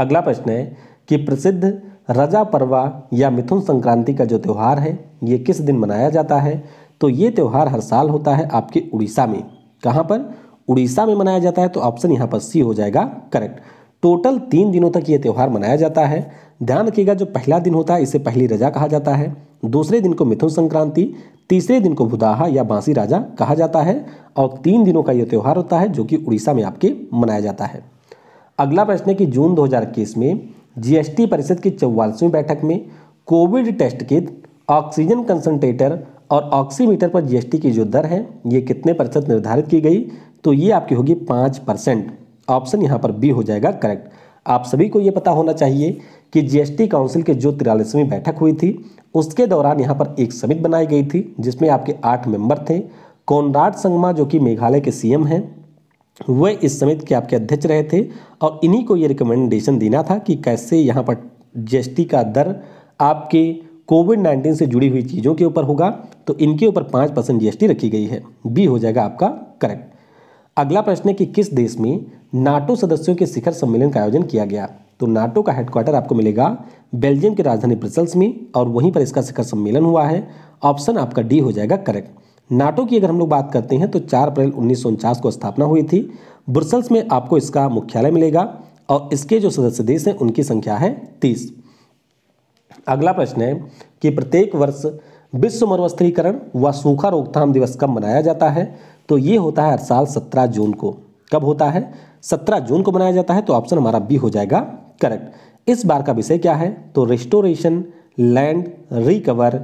अगला प्रश्न है कि प्रसिद्ध रजा परवा या मिथुन संक्रांति का जो त्यौहार है ये किस दिन मनाया जाता है तो ये त्यौहार हर साल होता है आपके उड़ीसा में कहाँ पर उड़ीसा में मनाया जाता है तो ऑप्शन यहाँ पर सी हो जाएगा करेक्ट टोटल तीन दिनों तक ये त्यौहार मनाया जाता है ध्यान रखिएगा जो पहला दिन होता है इसे पहली रजा कहा जाता है दूसरे दिन को मिथुन संक्रांति तीसरे दिन को भुदाहा या बांसी राजा कहा जाता है और तीन दिनों का यह त्यौहार होता है जो कि उड़ीसा में आपके मनाया जाता है अगला प्रश्न है कि जून दो में जीएसटी परिषद की चौवालीसवीं बैठक में covid test kit oxygen concentrator और ऑक्सीमीटर पर जीएसटी की जो दर है ये कितने प्रतिशत निर्धारित की गई तो ये आपकी होगी पाँच परसेंट ऑप्शन यहाँ पर बी हो जाएगा करेक्ट आप सभी को ये पता होना चाहिए कि जीएसटी काउंसिल के जो तिरालीसवीं बैठक हुई थी उसके दौरान यहाँ पर एक समिति बनाई गई थी जिसमें आपके आठ मेंबर थे कोनराड संगमा जो कि मेघालय के सीएम हैं वे इस समिति के आपके अध्यक्ष रहे थे और इन्हीं को ये रिकमेंडेशन देना था कि कैसे यहाँ पर जीएसटी का दर आपके कोविड नाइन्टीन से जुड़ी हुई चीज़ों के ऊपर होगा तो इनके ऊपर पाँच परसेंट रखी गई है बी हो जाएगा आपका करेक्ट अगला प्रश्न है कि किस देश में नाटो सदस्यों के शिखर सम्मेलन का आयोजन किया गया तो नाटो का हेडक्वार्टर आपको मिलेगा बेल्जियम की राजधानी ब्रसल्स में और वहीं पर इसका शिखर सम्मेलन हुआ है ऑप्शन आपका डी हो जाएगा करेक्ट नाटो की अगर हम लोग बात करते हैं तो चार अप्रैल उन्नीस को स्थापना हुई थी ब्रसल्स में आपको इसका मुख्यालय मिलेगा और इसके जो सदस्य देश हैं उनकी संख्या है तीस अगला प्रश्न है कि प्रत्येक वर्ष विश्व मरुस्थलीकरण व सूखा रोकथाम दिवस कब मनाया जाता है तो ये होता है हर साल सत्रह जून को कब होता है सत्रह जून को मनाया जाता है तो ऑप्शन हमारा बी हो जाएगा करेक्ट इस बार का विषय क्या है तो restoration land recover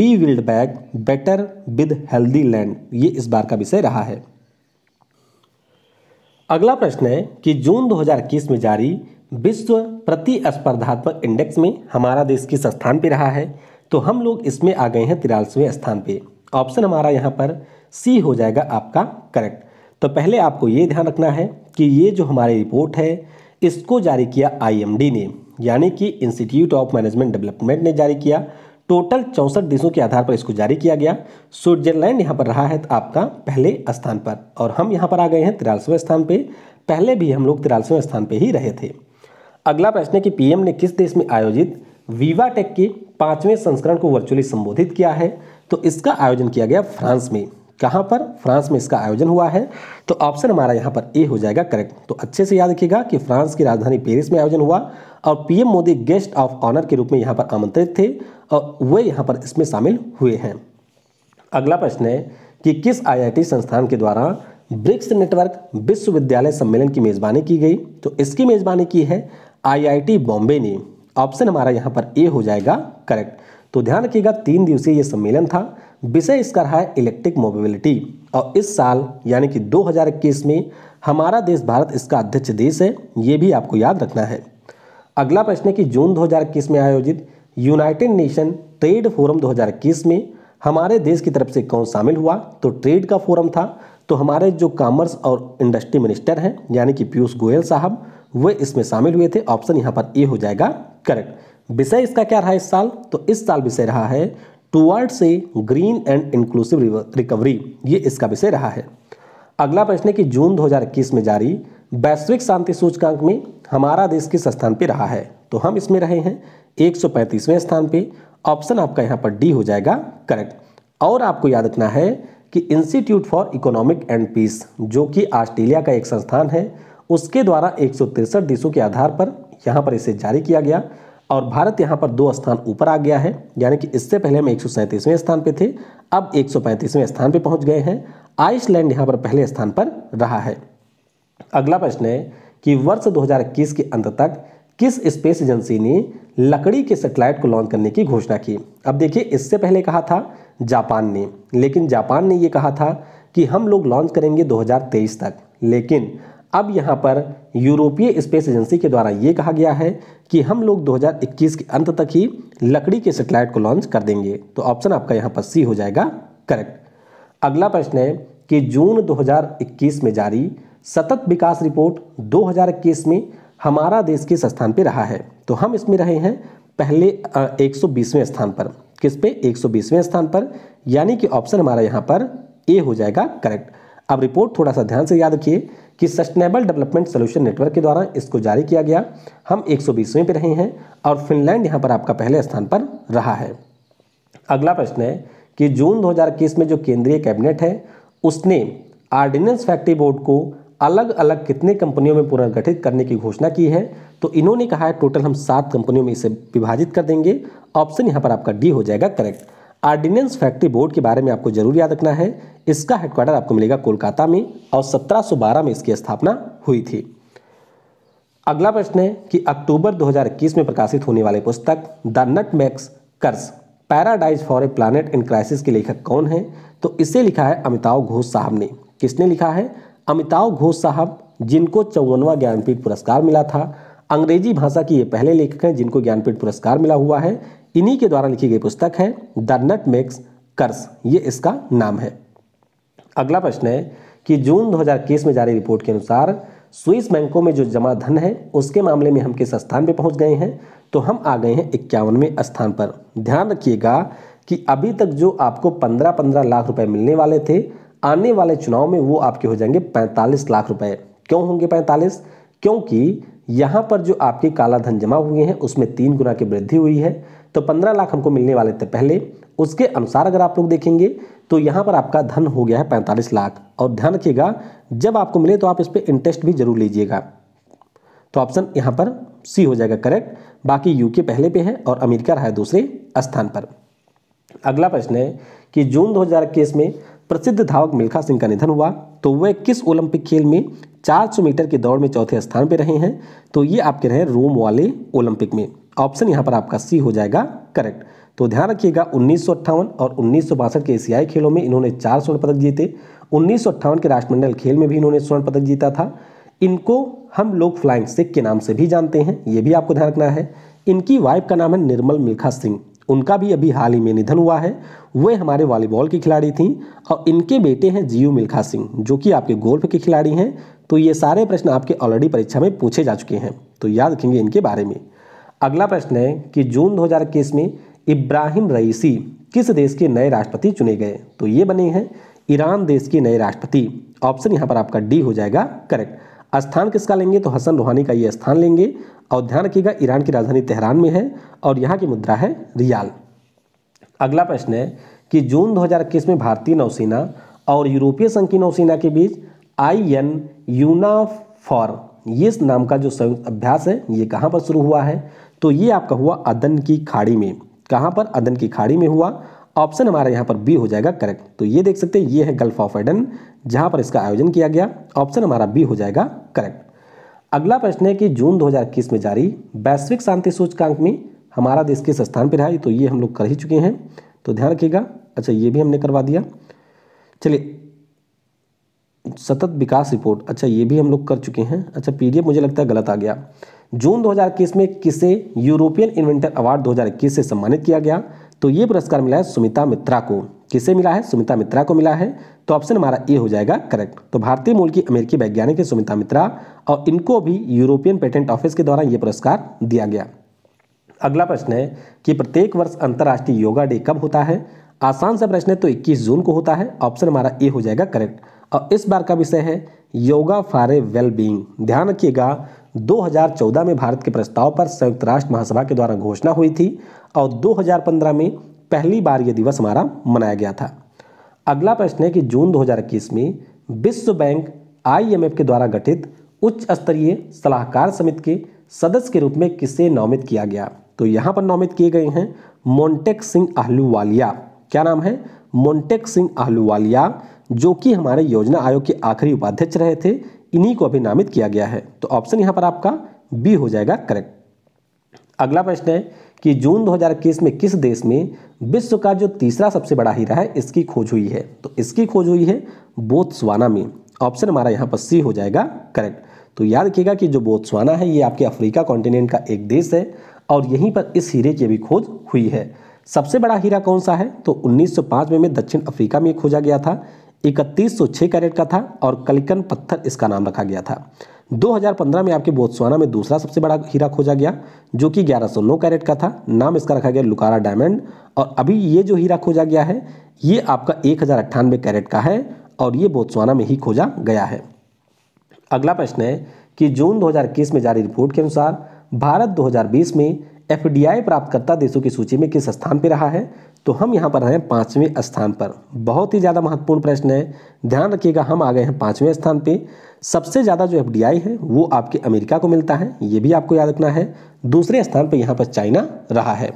we build back better with healthy land ये इस बार का विषय रहा है अगला प्रश्न है कि जून 2021 में जारी विश्व प्रतिस्पर्धात्मक इंडेक्स में हमारा देश किस स्थान पर रहा है तो हम लोग इसमें आ गए हैं तिरालसवें स्थान पे ऑप्शन हमारा यहाँ पर सी हो जाएगा आपका करेक्ट तो पहले आपको ये ध्यान रखना है कि ये जो हमारी रिपोर्ट है इसको जारी किया आईएमडी ने यानी कि इंस्टीट्यूट ऑफ मैनेजमेंट डेवलपमेंट ने जारी किया टोटल चौंसठ देशों के आधार पर इसको जारी किया गया स्विट्जरलैंड यहाँ पर रहा है आपका पहले स्थान पर और हम यहाँ पर आ गए हैं तिरालसवें स्थान पर पहले भी हम लोग तिरालसवें स्थान पर ही रहे थे अगला प्रश्न है कि पीएम ने किस देश में आयोजित वीवा टेक के पाँचवें संस्करण को वर्चुअली संबोधित किया है तो इसका आयोजन किया गया फ्रांस में कहाँ पर फ्रांस में इसका आयोजन हुआ है तो ऑप्शन हमारा यहाँ पर ए हो जाएगा करेक्ट तो अच्छे से याद रखिएगा कि फ्रांस की राजधानी पेरिस में आयोजन हुआ और PM Modi guest of honour के रूप में यहाँ पर आमंत्रित थे और वे यहाँ पर इसमें शामिल हुए हैं अगला प्रश्न है कि किस आईआईटी संस्थान के द्वारा ब्रिक्स नेटवर्क विश्वविद्यालय सम्मेलन की मेज़बानी की गई तो इसकी मेज़बानी की है आईआईटी बॉम्बे ने ऑप्शन हमारा यहाँ पर ए हो जाएगा करेक्ट तो ध्यान रखिएगा तीन दिवसीय ये सम्मेलन था विषय इसका रहा है इलेक्ट्रिक मोबिलिटी और इस साल यानी कि 2021 में हमारा देश भारत इसका अध्यक्ष देश है ये भी आपको याद रखना है अगला प्रश्न है कि जून 2021 में आयोजित यूनाइटेड नेशन ट्रेड फोरम 2021 में हमारे देश की तरफ से कौन शामिल हुआ तो ट्रेड का फोरम था तो हमारे जो कॉमर्स और इंडस्ट्री मिनिस्टर हैं यानी कि पीयूष गोयल साहब वे इसमें शामिल हुए थे ऑप्शन यहाँ पर ए हो जाएगा करेक्ट विषय इसका क्या रहा इस साल तो इस साल विषय रहा है towards a green and inclusive recovery ये इसका विषय रहा है अगला प्रश्न है कि जून 2021 में जारी वैश्विक शांति सूचकांक में हमारा देश किस स्थान पर रहा है तो हम इसमें रहे हैं 135वें स्थान पे ऑप्शन आपका यहाँ पर डी हो जाएगा करेक्ट और आपको याद रखना है कि institute for economic and peace जो कि ऑस्ट्रेलिया का एक संस्थान है उसके द्वारा एक देशों के आधार पर यहाँ पर इसे जारी किया गया और भारत यहाँ पर दो स्थान ऊपर आ गया है यानी कि इससे पहले हम एक स्थान पर थे अब एक स्थान पर पहुँच गए हैं आइसलैंड यहाँ पर पहले स्थान पर रहा है अगला प्रश्न है कि वर्ष 2021 के अंत तक किस स्पेस एजेंसी ने लकड़ी के सेटेलाइट को लॉन्च करने की घोषणा की अब देखिए इससे पहले कहा था जापान ने लेकिन जापान ने यह कहा था कि हम लोग लॉन्च करेंगे 2023 तक लेकिन अब यहाँ पर यूरोपीय स्पेस एजेंसी के द्वारा ये कहा गया है कि हम लोग 2021 के अंत तक ही लकड़ी के सेटेलाइट को लॉन्च कर देंगे तो ऑप्शन आपका यहाँ पर सी हो जाएगा करेक्ट अगला प्रश्न है कि जून 2021 में जारी सतत विकास रिपोर्ट 2021 में हमारा देश किस स्थान पर रहा है तो हम इसमें रहे हैं पहले एक स्थान पर किस पे एक स्थान पर यानी कि ऑप्शन हमारा यहाँ पर ए हो जाएगा करेक्ट अब रिपोर्ट थोड़ा सा ध्यान से याद रखिए कि सस्टेनेबल डेवलपमेंट सोल्यूशन नेटवर्क के द्वारा इसको जारी किया गया हम एक सौ पे रहे हैं और फिनलैंड यहाँ पर आपका पहले स्थान पर रहा है अगला प्रश्न है कि जून 2021 में जो केंद्रीय कैबिनेट है उसने आर्डिनेंस फैक्ट्री बोर्ड को अलग अलग कितने कंपनियों में पुनर्गठित करने की घोषणा की है तो इन्होंने कहा है टोटल हम सात कंपनियों में इसे विभाजित कर देंगे ऑप्शन यहाँ पर आपका डी हो जाएगा करेक्ट आर्डिनेंस फैक्ट्री बोर्ड के बारे में आपको जरूर याद रखना है इसका हेडक्वार्टर आपको मिलेगा कोलकाता में और 1712 में इसकी स्थापना हुई थी अगला प्रश्न है कि अक्टूबर 2021 में प्रकाशित होने वाले पुस्तक the nutmeg's curse paradise for a planet in crisis के लेखक कौन है तो इसे लिखा है अमिताभ घोष साहब ने किसने लिखा है अमिताव घोष साहब जिनको चौवनवा ज्ञानपीठ पुरस्कार मिला था अंग्रेजी भाषा की ये पहले लेखक हैं जिनको ज्ञानपीठ पुरस्कार मिला हुआ है इन्हीं के द्वारा लिखी गई पुस्तक है द नट मेक्स कर्स ये इसका नाम है अगला प्रश्न है कि जून 2021 में जारी रिपोर्ट के अनुसार स्विस बैंकों में जो जमा धन है उसके मामले में हम किस स्थान पर पहुंच गए हैं तो हम आ गए हैं इक्यावनवें स्थान पर ध्यान रखिएगा कि अभी तक जो आपको पंद्रह पंद्रह लाख रुपए मिलने वाले थे आने वाले चुनाव में वो आपके हो जाएंगे पैंतालीस लाख रुपए क्यों होंगे पैंतालीस क्योंकि यहाँ पर जो आपके काला धन जमा हुए हैं उसमें तीन गुना की वृद्धि हुई है तो पंद्रह लाख हमको मिलने वाले थे पहले उसके अनुसार अगर आप लोग देखेंगे तो यहाँ पर आपका धन हो गया है पैंतालीस लाख और ध्यान रखिएगा जब आपको मिले तो आप इस पर इंटरेस्ट भी जरूर लीजिएगा तो ऑप्शन यहाँ पर सी हो जाएगा करेक्ट बाकी यूके पहले पे है और अमेरिका रहा है दूसरे स्थान पर अगला प्रश्न है कि जून दो में प्रसिद्ध धावक मिल्खा सिंह का निधन हुआ तो वह किस ओलंपिक खेल में 400 मीटर की दौड़ में चौथे स्थान पर रहे हैं तो ये आपके रहे रोम वाले ओलंपिक में ऑप्शन यहाँ पर आपका सी हो जाएगा करेक्ट तो ध्यान रखिएगा उन्नीस और उन्नीस के एशियाई खेलों में इन्होंने चार स्वर्ण पदक जीते उन्नीस के राष्ट्रमंडल खेल में भी इन्होंने स्वर्ण पदक जीता था इनको हम लोग फ्लाइंग सिख के नाम से भी जानते हैं ये भी आपको ध्यान रखना है इनकी वाइफ का नाम है निर्मल मिल्खा सिंह उनका भी अभी हाल ही में निधन हुआ है वे हमारे वॉलीबॉल की खिलाड़ी थीं और इनके बेटे हैं जियो मिल्खा सिंह जो कि आपके गोल्फ के खिलाड़ी हैं तो ये सारे प्रश्न आपके ऑलरेडी परीक्षा में पूछे जा चुके हैं तो याद रखेंगे इनके बारे में अगला प्रश्न है कि जून 2021 में इब्राहिम रईसी किस देश के नए राष्ट्रपति चुने गए तो ये बने हैं ईरान देश के नए राष्ट्रपति ऑप्शन यहाँ पर आपका डी हो जाएगा करेक्ट स्थान किसका लेंगे तो हसन रूहानी का ये स्थान लेंगे और ध्यान रखिएगा ईरान की राजधानी तेहरान में है और यहाँ की मुद्रा है रियाल अगला प्रश्न है कि जून 2021 में भारतीय नौसेना और यूरोपीय संघ की नौसेना के बीच आई एन यूनाफॉर ये नाम का जो संयुक्त अभ्यास है ये कहाँ पर शुरू हुआ है तो ये आपका हुआ अदन की खाड़ी में कहाँ पर अदन की खाड़ी में हुआ ऑप्शन हमारा यहाँ पर बी हो जाएगा करेक्ट तो ये देख सकते हैं ये है गल्फ ऑफ एडन जहाँ पर इसका आयोजन किया गया ऑप्शन हमारा बी हो जाएगा करेक्ट अगला प्रश्न है कि जून 2021 में जारी वैश्विक शांति सूचकांक में हमारा देश किस स्थान पर है तो ये हम लोग कर ही चुके हैं तो ध्यान रखिएगा अच्छा ये भी हमने करवा दिया चलिए सतत विकास रिपोर्ट अच्छा ये भी हम लोग कर चुके हैं अच्छा पी मुझे लगता है गलत आ गया जून 2021 में किसे यूरोपियन इन्वेंटर अवार्ड 2021 से सम्मानित किया गया तो ये पुरस्कार मिला है सुमिता मित्रा को किसे मिला है सुमिता मित्रा को मिला है तो ऑप्शन हमारा ए हो जाएगा करेक्ट तो भारतीय मूल की अमेरिकी वैज्ञानिक है सुमिता मित्रा और इनको भी यूरोपियन पेटेंट ऑफिस के द्वारा ये पुरस्कार दिया गया अगला प्रश्न है कि प्रत्येक वर्ष अंतर्राष्ट्रीय योगा डे कब होता है आसान सा प्रश्न है तो 21 जून को होता है ऑप्शन हमारा ए हो जाएगा करेक्ट और इस बार का विषय है yoga for a well being ध्यान रखिएगा 2014 में भारत के प्रस्ताव पर संयुक्त राष्ट्र महासभा के द्वारा घोषणा हुई थी और 2015 में पहली बार यह दिवस हमारा मनाया गया था अगला प्रश्न है कि जून 2021 में विश्व बैंक आईएमएफ के द्वारा गठित उच्च स्तरीय सलाहकार समिति के सदस्य के रूप में किसे नामित किया गया तो यहाँ पर नामित किए गए हैं मोन्टेक सिंह आहलूवालिया क्या नाम है मोन्टेक सिंह आहलूवालिया जो कि हमारे योजना आयोग के आखिरी उपाध्यक्ष रहे थे इन्हीं को अभी नामित किया गया है तो ऑप्शन यहाँ पर आपका बी हो जाएगा करेक्ट अगला प्रश्न है कि जून 2021 में किस देश में विश्व का जो तीसरा सबसे बड़ा हीरा है इसकी खोज हुई है तो इसकी खोज हुई है बोत्सवाना में ऑप्शन हमारा यहाँ पर सी हो जाएगा करेक्ट तो याद रखिएगा कि जो बोत्सवाना है ये आपके अफ्रीका कॉन्टिनेंट का एक देश है और यहीं पर इस हीरे की भी खोज हुई है सबसे बड़ा हीरा कौन सा है तो 1905 में, में दक्षिण अफ्रीका में खोजा गया था इकतीस कैरेट का था और कलिकन पत्थर इसका नाम रखा गया था 2015 में आपके बोत्सवाना में दूसरा सबसे बड़ा हीरा खोजा गया जो कि 1109 कैरेट का था नाम इसका रखा गया लुकारा डायमंड और अभी ये जो हीरा खोजा गया है ये आपका एक कैरेट का है और ये बोत्सवाना में ही खोजा गया है अगला प्रश्न है कि जून दो में जारी रिपोर्ट के अनुसार भारत दो में एफ प्राप्तकर्ता देशों की सूची में किस स्थान पर रहा है तो हम यहाँ पर हैं पाँचवें स्थान पर बहुत ही ज़्यादा महत्वपूर्ण प्रश्न है ध्यान रखिएगा हम आ गए हैं पाँचवें स्थान पे सबसे ज़्यादा जो एफ है वो आपके अमेरिका को मिलता है ये भी आपको याद रखना है दूसरे स्थान पर यहाँ पर चाइना रहा है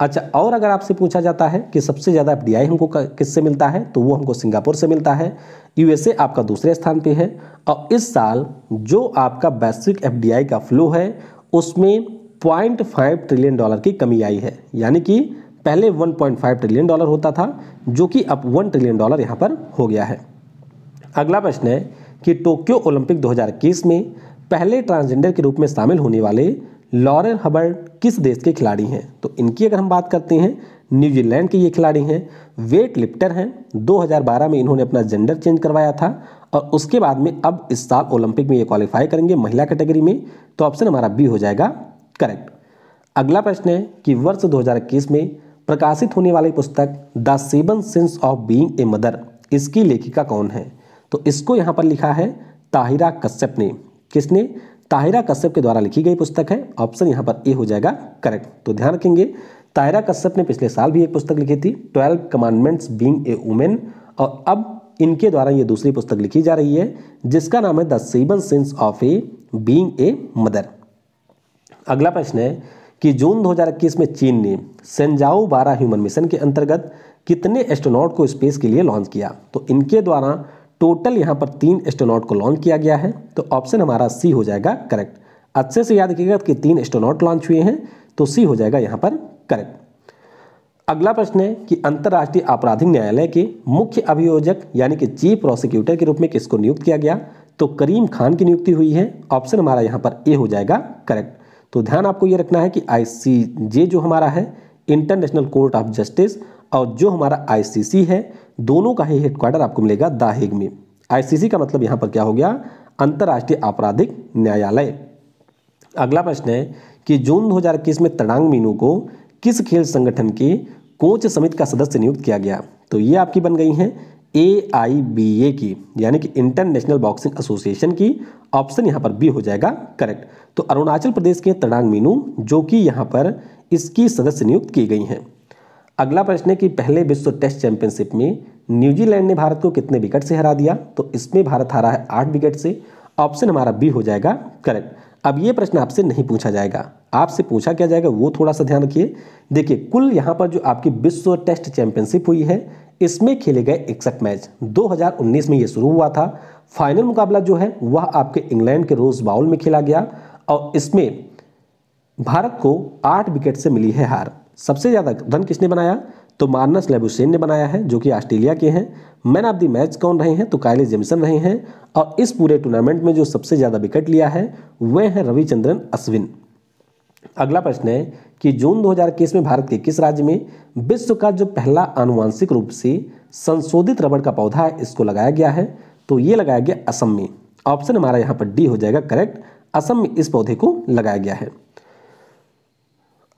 अच्छा और अगर आपसे पूछा जाता है कि सबसे ज़्यादा एफ हमको किससे मिलता है तो वो हमको सिंगापुर से मिलता है यूएसए आपका दूसरे स्थान पर है और इस साल जो आपका वैश्विक एफ का फ्लो है उसमें पॉइंट फाइव ट्रिलियन डॉलर की कमी आई है यानी कि पहले 1.5 ट्रिलियन डॉलर होता था जो कि अब 1 ट्रिलियन डॉलर यहां पर हो गया है अगला प्रश्न है कि टोक्यो ओलंपिक 2021 में पहले ट्रांसजेंडर के रूप में शामिल होने वाले लॉरेन हबर्ड किस देश के खिलाड़ी हैं तो इनकी अगर हम बात करते हैं न्यूजीलैंड के ये खिलाड़ी हैं वेट लिफ्टर हैं 2012 में इन्होंने अपना जेंडर चेंज करवाया था और उसके बाद में अब इस साल ओलंपिक में ये क्वालिफाई करेंगे महिला कैटेगरी में तो ऑप्शन हमारा बी हो जाएगा करेक्ट अगला प्रश्न है कि वर्ष 2021 में प्रकाशित होने वाली पुस्तक the seven sense of being a mother इसकी लेखिका कौन है तो इसको यहाँ पर लिखा है ताहिरा कश्यप ने किसने ताहिरा कश्यप के द्वारा लिखी गई पुस्तक है ऑप्शन यहाँ पर ए हो जाएगा करेक्ट तो ध्यान रखेंगे ताहिरा कश्यप ने पिछले साल भी एक पुस्तक लिखी थी twelve commandments being a woman और अब इनके द्वारा ये दूसरी पुस्तक लिखी जा रही है जिसका नाम है the seven sense of a being a mother अगला प्रश्न है कि जून 2021 में चीन ने सेंजाओ बारह ह्यूमन मिशन के अंतर्गत कितने एस्ट्रोनॉट को स्पेस के लिए लॉन्च किया तो इनके द्वारा टोटल यहाँ पर तीन एस्ट्रोनॉट को लॉन्च किया गया है तो ऑप्शन हमारा सी हो जाएगा करेक्ट अच्छे से याद कीजिएगा कि तीन एस्ट्रोनॉट लॉन्च हुए हैं तो सी हो जाएगा यहाँ पर करेक्ट अगला प्रश्न है कि अंतर्राष्ट्रीय आपराधिक न्यायालय के मुख्य अभियोजक यानी कि चीफ प्रोसिक्यूटर के रूप में किसको नियुक्त किया गया तो करीम खान की नियुक्ति हुई है ऑप्शन हमारा यहाँ पर ए हो जाएगा करेक्ट तो ध्यान आपको ये रखना है कि आई जो हमारा है इंटरनेशनल कोर्ट ऑफ जस्टिस और जो हमारा आईसीसी है दोनों का ही हेडक्वार्टर आपको मिलेगा दाहेग में आईसीसी का मतलब यहाँ पर क्या हो गया अंतर्राष्ट्रीय आपराधिक न्यायालय अगला प्रश्न है कि जून 2021 में तड़ांग मीनू को किस खेल संगठन के कोच समिति का सदस्य नियुक्त किया गया तो ये आपकी बन गई हैं ए आई बी ए की यानी कि इंटरनेशनल बॉक्सिंग एसोसिएशन की ऑप्शन यहाँ पर बी हो जाएगा करेक्ट तो अरुणाचल प्रदेश के तड़ांग मीनू जो कि यहाँ पर इसकी सदस्य नियुक्त की गई हैं अगला प्रश्न है कि पहले विश्व टेस्ट चैंपियनशिप में न्यूजीलैंड ने भारत को कितने विकेट से हरा दिया तो इसमें भारत हारा है आठ विकेट से ऑप्शन हमारा बी हो जाएगा करेक्ट अब ये प्रश्न आपसे नहीं पूछा जाएगा आपसे पूछा क्या जाएगा वो थोड़ा सा ध्यान रखिए देखिए कुल यहाँ पर जो आपकी विश्व टेस्ट चैंपियनशिप हुई है इसमें खेले गए इकसठ मैच 2019 में ये शुरू हुआ था फाइनल मुकाबला जो है वह आपके इंग्लैंड के रोज बाउल में खेला गया और इसमें भारत को आठ विकेट से मिली है हार सबसे ज़्यादा रन किसने बनाया तो मार्नस लेबुसेन ने बनाया है जो कि ऑस्ट्रेलिया के हैं मैन ऑफ द मैच कौन रहे हैं तो कायले जेमसन रहे हैं और इस पूरे टूर्नामेंट में जो सबसे ज़्यादा विकेट लिया है वह है रविचंद्रन अश्विन अगला प्रश्न है कि जून 2021 में भारत के किस राज्य में विश्व का जो पहला आनुवांशिक रूप से संशोधित रबड़ का पौधा है इसको लगाया गया है तो ये लगाया गया असम में ऑप्शन हमारा यहाँ पर डी हो जाएगा करेक्ट असम में इस पौधे को लगाया गया है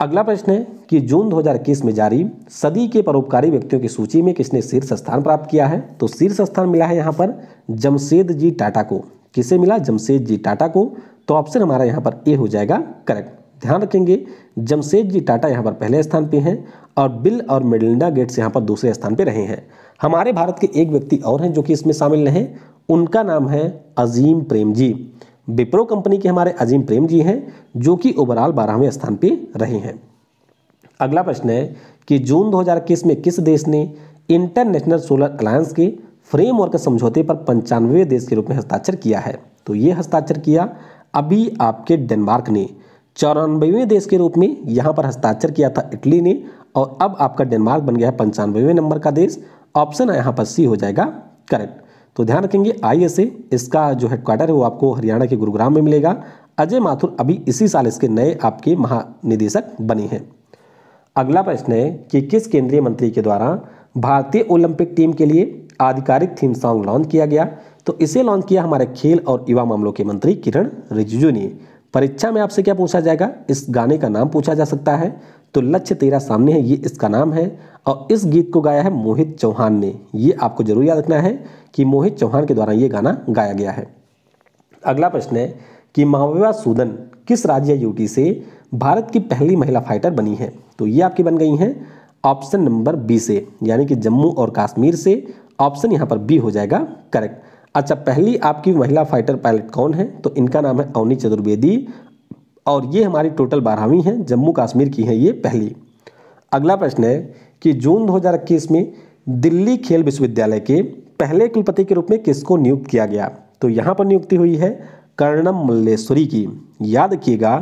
अगला प्रश्न है कि जून 2021 में जारी सदी के परोपकारी व्यक्तियों की सूची में किसने शीर्ष स्थान प्राप्त किया है तो शीर्ष स्थान मिला है यहाँ पर जमशेद जी टाटा को किसे मिला जमशेद जी टाटा को तो ऑप्शन हमारा यहाँ पर ए हो जाएगा करेक्ट ध्यान रखेंगे जमशेद जी टाटा यहाँ पर पहले स्थान पे हैं और बिल और मेडलिंडा गेट्स यहाँ पर दूसरे स्थान पे रहे हैं हमारे भारत के एक व्यक्ति और हैं जो कि इसमें शामिल रहे उनका नाम है अजीम प्रेम जी विप्रो कंपनी के हमारे अजीम प्रेम जी हैं जो कि ओवरऑल बारहवें स्थान पर रहे हैं अगला प्रश्न है कि जून दो में किस देश ने इंटरनेशनल सोलर अलायंस के फ्रेमवर्क समझौते पर पंचानवे देश के रूप में हस्ताक्षर किया है तो ये हस्ताक्षर किया अभी आपके डेनमार्क ने चौरानबेवें देश के रूप में यहाँ पर हस्ताक्षर किया था इटली ने और अब आपका डेनमार्क बन गया है पंचानवेवें नंबर का देश ऑप्शन यहाँ पर सी हो जाएगा करेक्ट तो ध्यान रखेंगे आई इसका जो हेडक्वार्टर है वो आपको हरियाणा के गुरुग्राम में मिलेगा अजय माथुर अभी इसी साल इसके नए आपके महानिदेशक बने हैं अगला प्रश्न है कि किस केंद्रीय मंत्री के द्वारा भारतीय ओलंपिक टीम के लिए आधिकारिक थीम सॉन्ग लॉन्च किया गया तो इसे लॉन्च किया हमारे खेल और युवा मामलों के मंत्री किरण रिजिजू ने परीक्षा में आपसे क्या पूछा जाएगा इस गाने का नाम पूछा जा सकता है तो लक्ष्य तेरा सामने है ये इसका नाम है और इस गीत को गाया है मोहित चौहान ने ये आपको जरूर याद रखना है कि मोहित चौहान के द्वारा ये गाना गाया गया है अगला प्रश्न है कि महाविवा सूदन किस राज्य यूटी से भारत की पहली महिला फाइटर बनी है तो ये आपकी बन गई हैं ऑप्शन नंबर बी से यानी कि जम्मू और कश्मीर से ऑप्शन यहाँ पर बी हो जाएगा करेक्ट अच्छा पहली आपकी महिला फाइटर पायलट कौन है तो इनका नाम है अवनी चतुर्वेदी और ये हमारी टोटल बारहवीं हैं जम्मू कश्मीर की है ये पहली अगला प्रश्न है कि जून 2021 में दिल्ली खेल विश्वविद्यालय के पहले कुलपति के रूप में किसको नियुक्त किया गया तो यहाँ पर नियुक्ति हुई है कर्णम मल्लेश्वरी की याद रखिएगा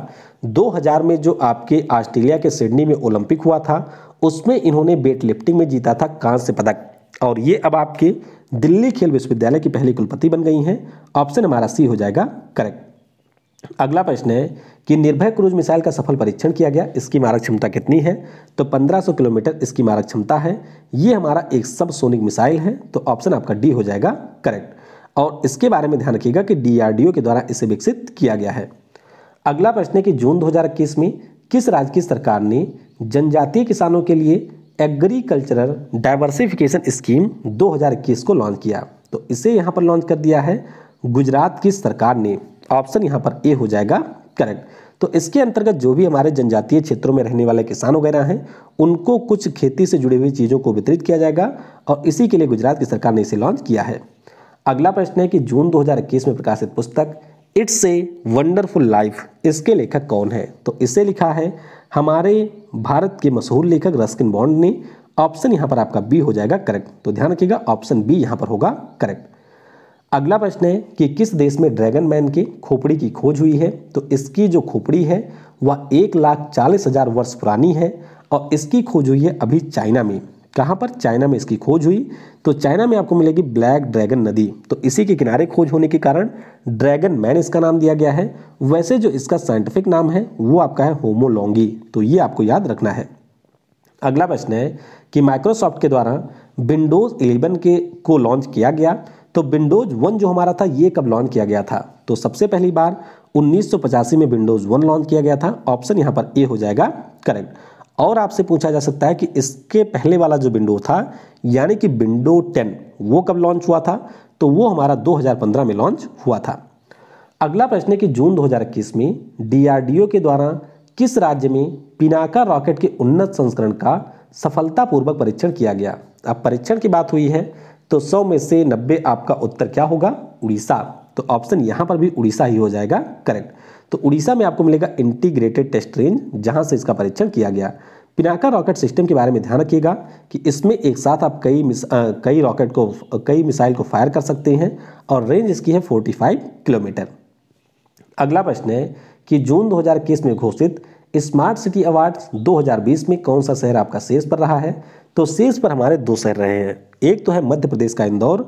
2000 में जो आपके ऑस्ट्रेलिया के सिडनी में ओलंपिक हुआ था उसमें इन्होंने वेट लिफ्टिंग में जीता था कांस्य पदक और ये अब आपके दिल्ली खेल विश्वविद्यालय की पहली कुलपति बन गई हैं ऑप्शन हमारा सी हो जाएगा करेक्ट अगला प्रश्न है कि निर्भय क्रूज मिसाइल का सफल परीक्षण किया गया इसकी मारक क्षमता कितनी है तो 1500 किलोमीटर इसकी मारक क्षमता है ये हमारा एक सब सोनिक मिसाइल है तो ऑप्शन आपका डी हो जाएगा करेक्ट और इसके बारे में ध्यान रखिएगा कि डीआरडीओ के द्वारा इसे विकसित किया गया है अगला प्रश्न है कि जून दो में किस राज्य की सरकार ने जनजातीय किसानों के लिए एग्रीकल्चरल डाइवर्सिफिकेशन स्कीम 2021 को लॉन्च किया तो इसे यहाँ पर लॉन्च कर दिया है गुजरात की सरकार ने ऑप्शन यहाँ पर ए हो जाएगा करेक्ट तो इसके अंतर्गत जो भी हमारे जनजातीय क्षेत्रों में रहने वाले किसान वगैरह हैं उनको कुछ खेती से जुड़ी हुई चीज़ों को वितरित किया जाएगा और इसी के लिए गुजरात की सरकार ने इसे लॉन्च किया है अगला प्रश्न है कि जून 2021 में प्रकाशित पुस्तक इट्स ए वंडरफुल लाइफ इसके लेखक कौन है तो इसे लिखा है हमारे भारत के मशहूर लेखक रस्किन बॉन्ड ने ऑप्शन यहाँ पर आपका बी हो जाएगा करेक्ट तो ध्यान रखिएगा ऑप्शन बी यहाँ पर होगा करेक्ट अगला प्रश्न है कि किस देश में ड्रैगन मैन के खोपड़ी की खोज हुई है तो इसकी जो खोपड़ी है वह एक लाख चालीस हजार वर्ष पुरानी है और इसकी खोज हुई है अभी चाइना में कहाँ पर चाइना में इसकी खोज हुई तो चाइना में आपको मिलेगी ब्लैक ड्रैगन नदी तो इसी के किनारे खोज होने के कारण ड्रैगन मैन इसका नाम दिया गया है वैसे जो इसका साइंटिफिक नाम है वो आपका है होमोलोंगी तो ये आपको याद रखना है अगला प्रश्न है कि माइक्रोसॉफ्ट के द्वारा विंडोज़ इलेवन के को लॉन्च किया गया तो विंडोज़ वन जो हमारा था ये कब लॉन्च किया गया था तो सबसे पहली बार उन्नीस में विंडोज़ वन लॉन्च किया गया था ऑप्शन यहाँ पर ए हो जाएगा करेक्ट और आपसे पूछा जा सकता है कि इसके पहले वाला जो विंडो था यानी कि विंडो 10 वो कब लॉन्च हुआ था तो वो हमारा 2015 में लॉन्च हुआ था अगला प्रश्न है कि जून 2021 में डीआरडीओ के द्वारा किस राज्य में पिनाका रॉकेट के उन्नत संस्करण का सफलतापूर्वक परीक्षण किया गया अब परीक्षण की बात हुई है तो सौ में से नब्बे आपका उत्तर क्या होगा उड़ीसा तो ऑप्शन यहाँ पर भी उड़ीसा ही हो जाएगा करेक्ट तो उड़ीसा में आपको मिलेगा इंटीग्रेटेड टेस्ट रेंज जहाँ से इसका परीक्षण किया गया पिनाका रॉकेट सिस्टम के बारे में ध्यान रखिएगा कि इसमें एक साथ आप कई कई रॉकेट को कई मिसाइल को फायर कर सकते हैं और रेंज इसकी है 45 किलोमीटर अगला प्रश्न है कि जून 2021 में घोषित स्मार्ट सिटी अवार्ड 2020 में कौन सा शहर आपका शेष पर रहा है तो शेष पर हमारे दो शहर रहे हैं एक तो है मध्य प्रदेश का इंदौर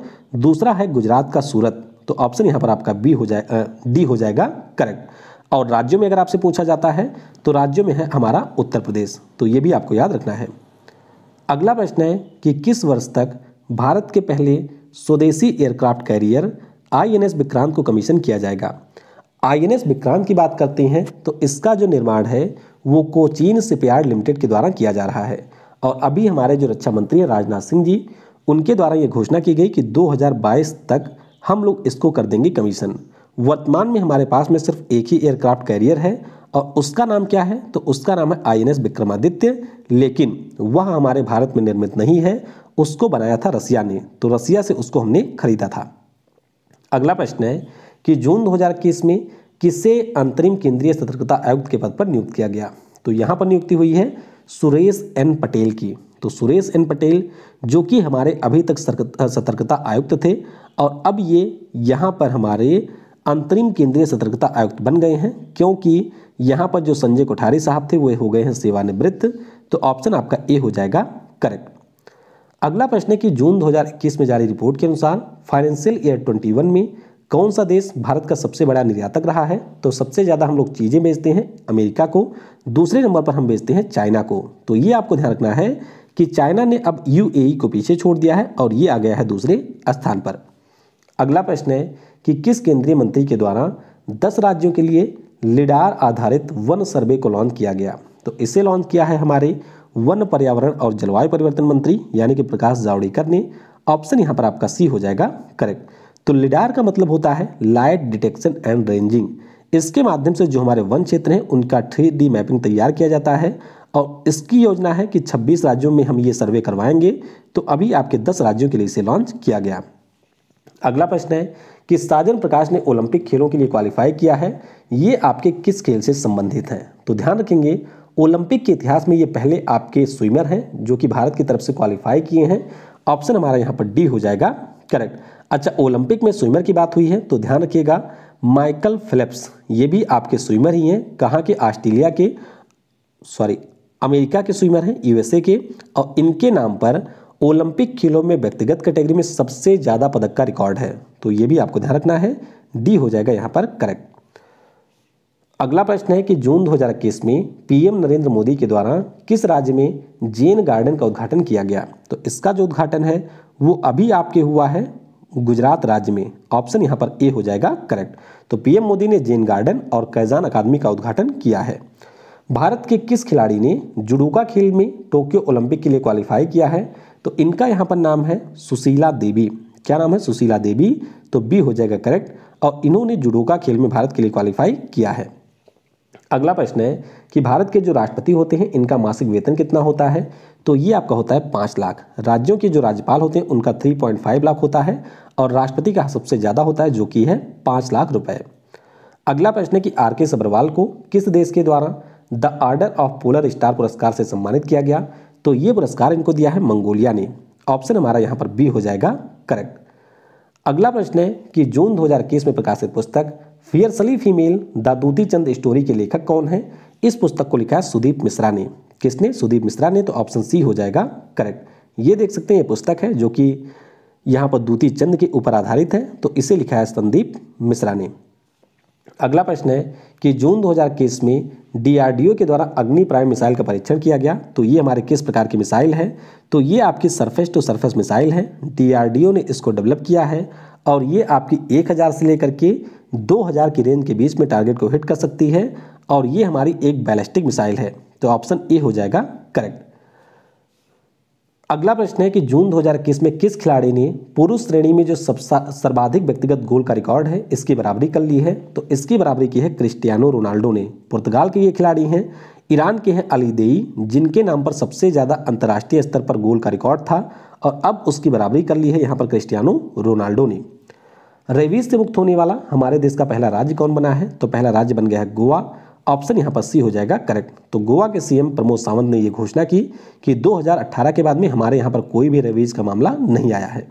दूसरा है गुजरात का सूरत तो ऑप्शन यहाँ पर आपका बी हो जाए डी हो जाएगा करेक्ट और राज्यों में अगर आपसे पूछा जाता है तो राज्यों में है हमारा उत्तर प्रदेश तो ये भी आपको याद रखना है अगला प्रश्न है कि किस वर्ष तक भारत के पहले स्वदेशी एयरक्राफ्ट कैरियर आईएनएस विक्रांत को कमीशन किया जाएगा आईएनएस विक्रांत की बात करते हैं तो इसका जो निर्माण है वो कोचीन सिपयार्ड लिमिटेड के द्वारा किया जा रहा है और अभी हमारे जो रक्षा मंत्री हैं राजनाथ सिंह जी उनके द्वारा ये घोषणा की गई कि 2022 तक हम लोग इसको कर देंगे कमीशन वर्तमान में हमारे पास में सिर्फ एक ही एयरक्राफ्ट कैरियर है और उसका नाम क्या है तो उसका नाम है आई विक्रमादित्य लेकिन वह हमारे भारत में निर्मित नहीं है उसको बनाया था रसिया ने तो रसिया से उसको हमने खरीदा था अगला प्रश्न है कि जून 2021 में किसे अंतरिम केंद्रीय सतर्कता आयुक्त के पद पर नियुक्त किया गया तो यहाँ पर नियुक्ति हुई है सुरेश एन पटेल की तो सुरेश एन पटेल जो कि हमारे अभी तक सतर्कता आयुक्त थे और अब ये यहाँ पर हमारे अंतरिम केंद्रीय सतर्कता आयुक्त बन गए हैं क्योंकि यहाँ पर जो संजय कोठारी साहब थे वे हो गए हैं सेवानिवृत्त तो ऑप्शन आपका ए हो जाएगा करेक्ट अगला प्रश्न है कि जून 2021 में जारी रिपोर्ट के अनुसार फाइनेंशियल ईयर 21 में कौन सा देश भारत का सबसे बड़ा निर्यातक रहा है तो सबसे ज़्यादा हम लोग चीज़ें बेचते हैं अमेरिका को दूसरे नंबर पर हम बेचते हैं चाइना को तो ये आपको ध्यान रखना है कि चाइना ने अब यूएई को पीछे छोड़ दिया है और ये आ गया है दूसरे स्थान पर अगला प्रश्न है कि किस केंद्रीय मंत्री के द्वारा दस राज्यों के लिए लिडार आधारित वन सर्वे को लॉन्च किया गया तो इसे लॉन्च किया है हमारे वन पर्यावरण और जलवायु परिवर्तन मंत्री यानी कि प्रकाश जावड़ेकर ने ऑप्शन यहाँ पर आपका सी हो जाएगा करेक्ट तो लिडार का मतलब होता है लाइट डिटेक्शन एंड रेंजिंग इसके माध्यम से जो हमारे वन क्षेत्र हैं उनका थ्री मैपिंग तैयार किया जाता है और इसकी योजना है कि 26 राज्यों में हम ये सर्वे करवाएंगे तो अभी आपके 10 राज्यों के लिए इसे लॉन्च किया गया अगला प्रश्न है कि साजन प्रकाश ने ओलंपिक खेलों के लिए क्वालिफाई किया है ये आपके किस खेल से संबंधित है तो ध्यान रखेंगे ओलंपिक के इतिहास में ये पहले आपके स्विमर हैं जो कि भारत की तरफ से क्वालिफाई किए हैं ऑप्शन हमारा यहाँ पर डी हो जाएगा करेक्ट अच्छा ओलंपिक में स्विमर की बात हुई है तो ध्यान रखिएगा माइकल फिलिप्स ये भी आपके स्विमर ही हैं कहाँ के ऑस्ट्रेलिया के सॉरी अमेरिका के स्विमर हैं यूएसए के और इनके नाम पर ओलंपिक खेलों में व्यक्तिगत कैटेगरी में सबसे ज़्यादा पदक का रिकॉर्ड है तो ये भी आपको ध्यान रखना है डी हो जाएगा यहाँ पर करेक्ट अगला प्रश्न है कि जून दो में पीएम नरेंद्र मोदी के द्वारा किस राज्य में जेन गार्डन का उद्घाटन किया गया तो इसका जो उद्घाटन है वो अभी आपके हुआ है गुजरात राज्य में ऑप्शन यहाँ पर ए हो जाएगा करेक्ट तो पीएम मोदी ने जेन गार्डन और कैजान अकादमी का उद्घाटन किया है भारत के किस खिलाड़ी ने जुडोका खेल में टोक्यो ओलंपिक के लिए क्वालिफाई किया है तो इनका यहाँ पर नाम है सुशीला देवी क्या नाम है सुशीला देवी तो बी हो जाएगा करेक्ट और इन्होंने जुडोका खेल में भारत के लिए क्वालिफाई किया है अगला प्रश्न है कि भारत के जो राष्ट्रपति होते हैं इनका मासिक वेतन कितना होता है तो ये आपका होता है पाँच लाख राज्यों के जो राज्यपाल होते हैं उनका थ्री पॉइंट फाइव लाख होता है और राष्ट्रपति का सबसे ज़्यादा होता है जो कि है पाँच लाख रुपए अगला प्रश्न है कि आर के सबरवाल को किस देश के द्वारा the order of polar star पुरस्कार से सम्मानित किया गया तो ये पुरस्कार इनको दिया है मंगोलिया ने ऑप्शन हमारा यहाँ पर बी हो जाएगा करेक्ट अगला प्रश्न है कि जून 2021 में प्रकाशित पुस्तक फियरसली फीमेल द दूती चंद स्टोरी के लेखक कौन है इस पुस्तक को लिखा है सुदीप मिश्रा ने किसने सुदीप मिश्रा ने तो ऑप्शन सी हो जाएगा करेक्ट ये देख सकते हैं ये पुस्तक है जो कि यहाँ पर दूती चंद के ऊपर आधारित है तो इसे लिखा है संदीप मिश्रा ने अगला प्रश्न है कि जून 2021 में डीआरडीओ के द्वारा अग्नि प्राइम मिसाइल का परीक्षण किया गया तो ये हमारे किस प्रकार की मिसाइल है तो ये आपकी सरफेस टू सरफेस मिसाइल है डीआरडीओ ने इसको डेवलप किया है और ये आपकी 1000 से लेकर के 2000 की रेंज के बीच में टारगेट को हिट कर सकती है और ये हमारी एक बैलिस्टिक मिसाइल है तो ऑप्शन ए हो जाएगा करेक्ट अगला प्रश्न है कि जून 2021 में किस खिलाड़ी ने पुरुष श्रेणी में जो सबसे सर्वाधिक व्यक्तिगत गोल का रिकॉर्ड है इसकी बराबरी कर ली है तो इसकी बराबरी की है क्रिस्टियानो रोनाल्डो ने पुर्तगाल के ये खिलाड़ी हैं ईरान के हैं अलीदेई जिनके नाम पर सबसे ज़्यादा अंतर्राष्ट्रीय स्तर पर गोल का रिकॉर्ड था और अब उसकी बराबरी कर ली है यहाँ पर क्रिस्टियानो रोनाल्डो ने रेबीज से मुक्त होने वाला हमारे देश का पहला राज्य कौन बना है तो पहला राज्य बन गया है गोवा ऑप्शन यहाँ पर सी हो जाएगा करेक्ट तो गोवा के सीएम प्रमोद सावंत ने यह घोषणा की कि 2018 के बाद में हमारे यहाँ पर कोई भी रेवीज का मामला नहीं आया है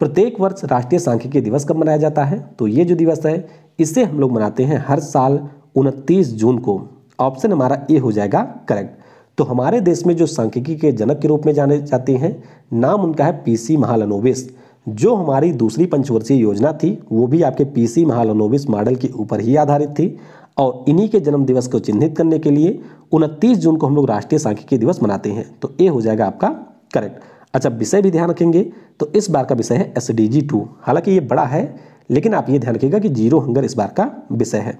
प्रत्येक वर्ष राष्ट्रीय सांख्यिकी दिवस कब मनाया जाता है तो ये जो दिवस है इसे हम लोग मनाते हैं हर साल उनतीस जून को ऑप्शन हमारा ए हो जाएगा करेक्ट तो हमारे देश में जो सांख्यिकी के जनक के रूप में जाने जाते हैं नाम उनका है पीसी महालनोविस जो हमारी दूसरी पंचवर्षीय योजना थी वो भी आपके पीसी महालनोविस मॉडल के ऊपर ही आधारित थी और इन्हीं के जन्म दिवस को चिन्हित करने के लिए उनतीस जून को हम लोग राष्ट्रीय सांख्यिकी दिवस मनाते हैं तो ए हो जाएगा आपका करेक्ट अच्छा विषय भी ध्यान रखेंगे तो इस बार का विषय है एस डी जी टू हालांकि ये बड़ा है लेकिन आप ये ध्यान रखिएगा कि जीरो हंगर इस बार का विषय है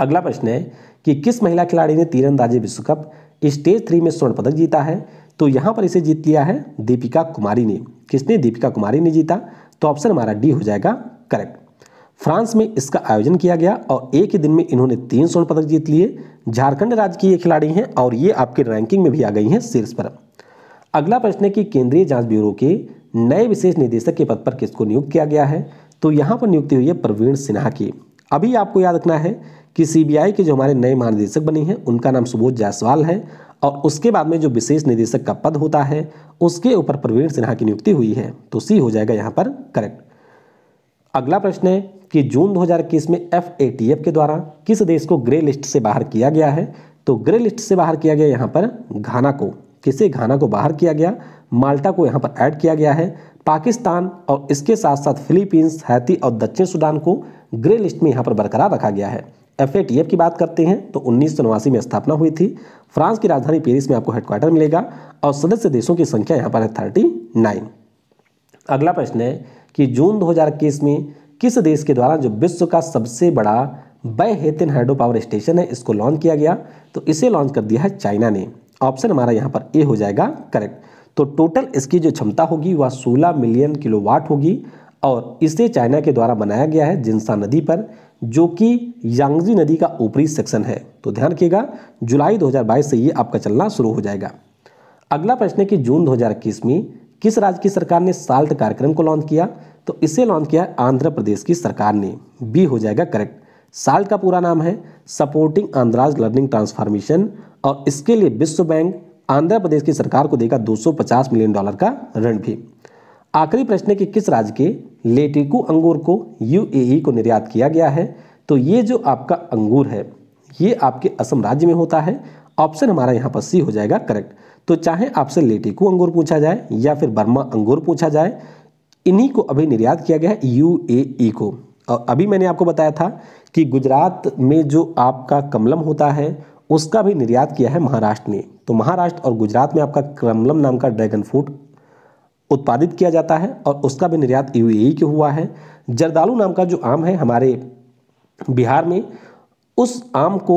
अगला प्रश्न है कि किस महिला खिलाड़ी ने तीरंदाजी विश्व कप स्टेज थ्री में स्वर्ण पदक जीता है तो यहाँ पर इसे जीत लिया है दीपिका कुमारी ने किसने दीपिका कुमारी ने जीता तो ऑप्शन हमारा डी हो जाएगा करेक्ट फ्रांस में इसका आयोजन किया गया और एक ही दिन में इन्होंने तीन स्वर्ण पदक जीत लिए झारखंड राज्य की ये खिलाड़ी हैं और ये आपके रैंकिंग में भी आ गई हैं शीर्ष पर अगला प्रश्न है कि केंद्रीय जांच ब्यूरो के नए विशेष निदेशक के पद पर किसको नियुक्त किया गया है तो यहाँ पर नियुक्ति हुई है प्रवीण सिन्हा की अभी आपको याद रखना है कि सीबीआई के जो हमारे नए महानिदेशक बने हैं उनका नाम सुबोध जायसवाल है और उसके बाद में जो विशेष निदेशक का पद होता है उसके ऊपर प्रवीण सिन्हा की नियुक्ति हुई है तो सी हो जाएगा यहाँ पर करेक्ट अगला प्रश्न है कि जून 2021 में एफ के द्वारा किस देश को ग्रे लिस्ट से बाहर किया गया है तो ग्रे लिस्ट से बाहर किया गया यहाँ पर घाना को किसे घाना को बाहर किया गया माल्टा को यहाँ पर ऐड किया गया है पाकिस्तान और इसके साथ साथ फिलीपींस हैती और दक्षिण सूडान को ग्रे लिस्ट में यहाँ पर बरकरार रखा गया है एफ की बात करते हैं तो उन्नीस में स्थापना हुई थी फ्रांस की राजधानी पेरिस में आपको हेडक्वार्टर मिलेगा और सदस्य देशों की संख्या यहाँ पर है थर्टी नाइन अगला प्रश्न है कि जून दो में किस देश के द्वारा जो विश्व का सबसे बड़ा Baihetan hydro power station है इसको लॉन्च किया गया तो इसे लॉन्च कर दिया है चाइना ने ऑप्शन हमारा यहाँ पर ए हो जाएगा करेक्ट तो टोटल इसकी जो क्षमता होगी वह 16 मिलियन किलोवाट होगी और इसे चाइना के द्वारा बनाया गया है जिनसा नदी पर जो कि यांगजी नदी का ऊपरी सेक्शन है तो ध्यान रखिएगा जुलाई 2022 से ये आपका चलना शुरू हो जाएगा अगला प्रश्न है कि जून 2021 में किस राज्य की सरकार ने साल्ट कार्यक्रम को लॉन्च किया तो इसे लॉन्च किया आंध्र प्रदेश की सरकार ने बी हो जाएगा करेक्ट साल का पूरा नाम है सपोर्टिंग आंध्राज लर्निंग ट्रांसफॉर्मेशन और इसके लिए विश्व बैंक आंध्र प्रदेश की सरकार को देगा 250 मिलियन डॉलर का ऋण भी आखिरी प्रश्न है कि किस राज्य के लेटिकू अंगूर को यूएई e को निर्यात किया गया है तो ये जो आपका अंगूर है ये आपके असम राज्य में होता है ऑप्शन हमारा यहाँ पर सी हो जाएगा करेक्ट तो चाहे आपसे लेटिकू अंगूर पूछा जाए या फिर बर्मा अंगूर पूछा जाए इन्हीं को अभी निर्यात किया गया है यूएई e को और अभी मैंने आपको बताया था कि गुजरात में जो आपका कमलम होता है उसका भी निर्यात किया है महाराष्ट्र ने तो महाराष्ट्र और गुजरात में आपका कमलम नाम का ड्रैगन फ्रूट उत्पादित किया जाता है और उसका भी निर्यात यूएई e के हुआ है जरदालू नाम का जो आम है हमारे बिहार में उस आम को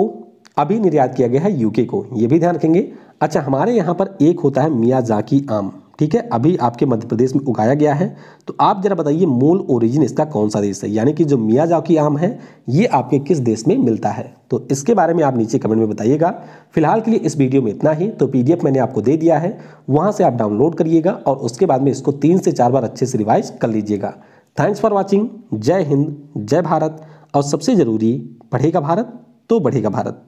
अभी निर्यात किया गया है यूके को ये भी ध्यान रखेंगे अच्छा हमारे यहाँ पर एक होता है मियाजाकी आम ठीक है अभी आपके मध्य प्रदेश में उगाया गया है तो आप जरा बताइए मूल ओरिजिन इसका कौन सा देश है यानी कि जो मियाँ मियाजाकी आम है ये आपके किस देश में मिलता है तो इसके बारे में आप नीचे कमेंट में बताइएगा फिलहाल के लिए इस वीडियो में इतना ही तो पीडीएफ मैंने आपको दे दिया है वहाँ से आप डाउनलोड करिएगा और उसके बाद में इसको तीन से चार बार अच्छे से रिवाइज कर लीजिएगा थैंक्स फॉर वॉचिंग जय हिंद जय भारत और सबसे ज़रूरी पढ़ेगा भारत तो बढ़ेगा भारत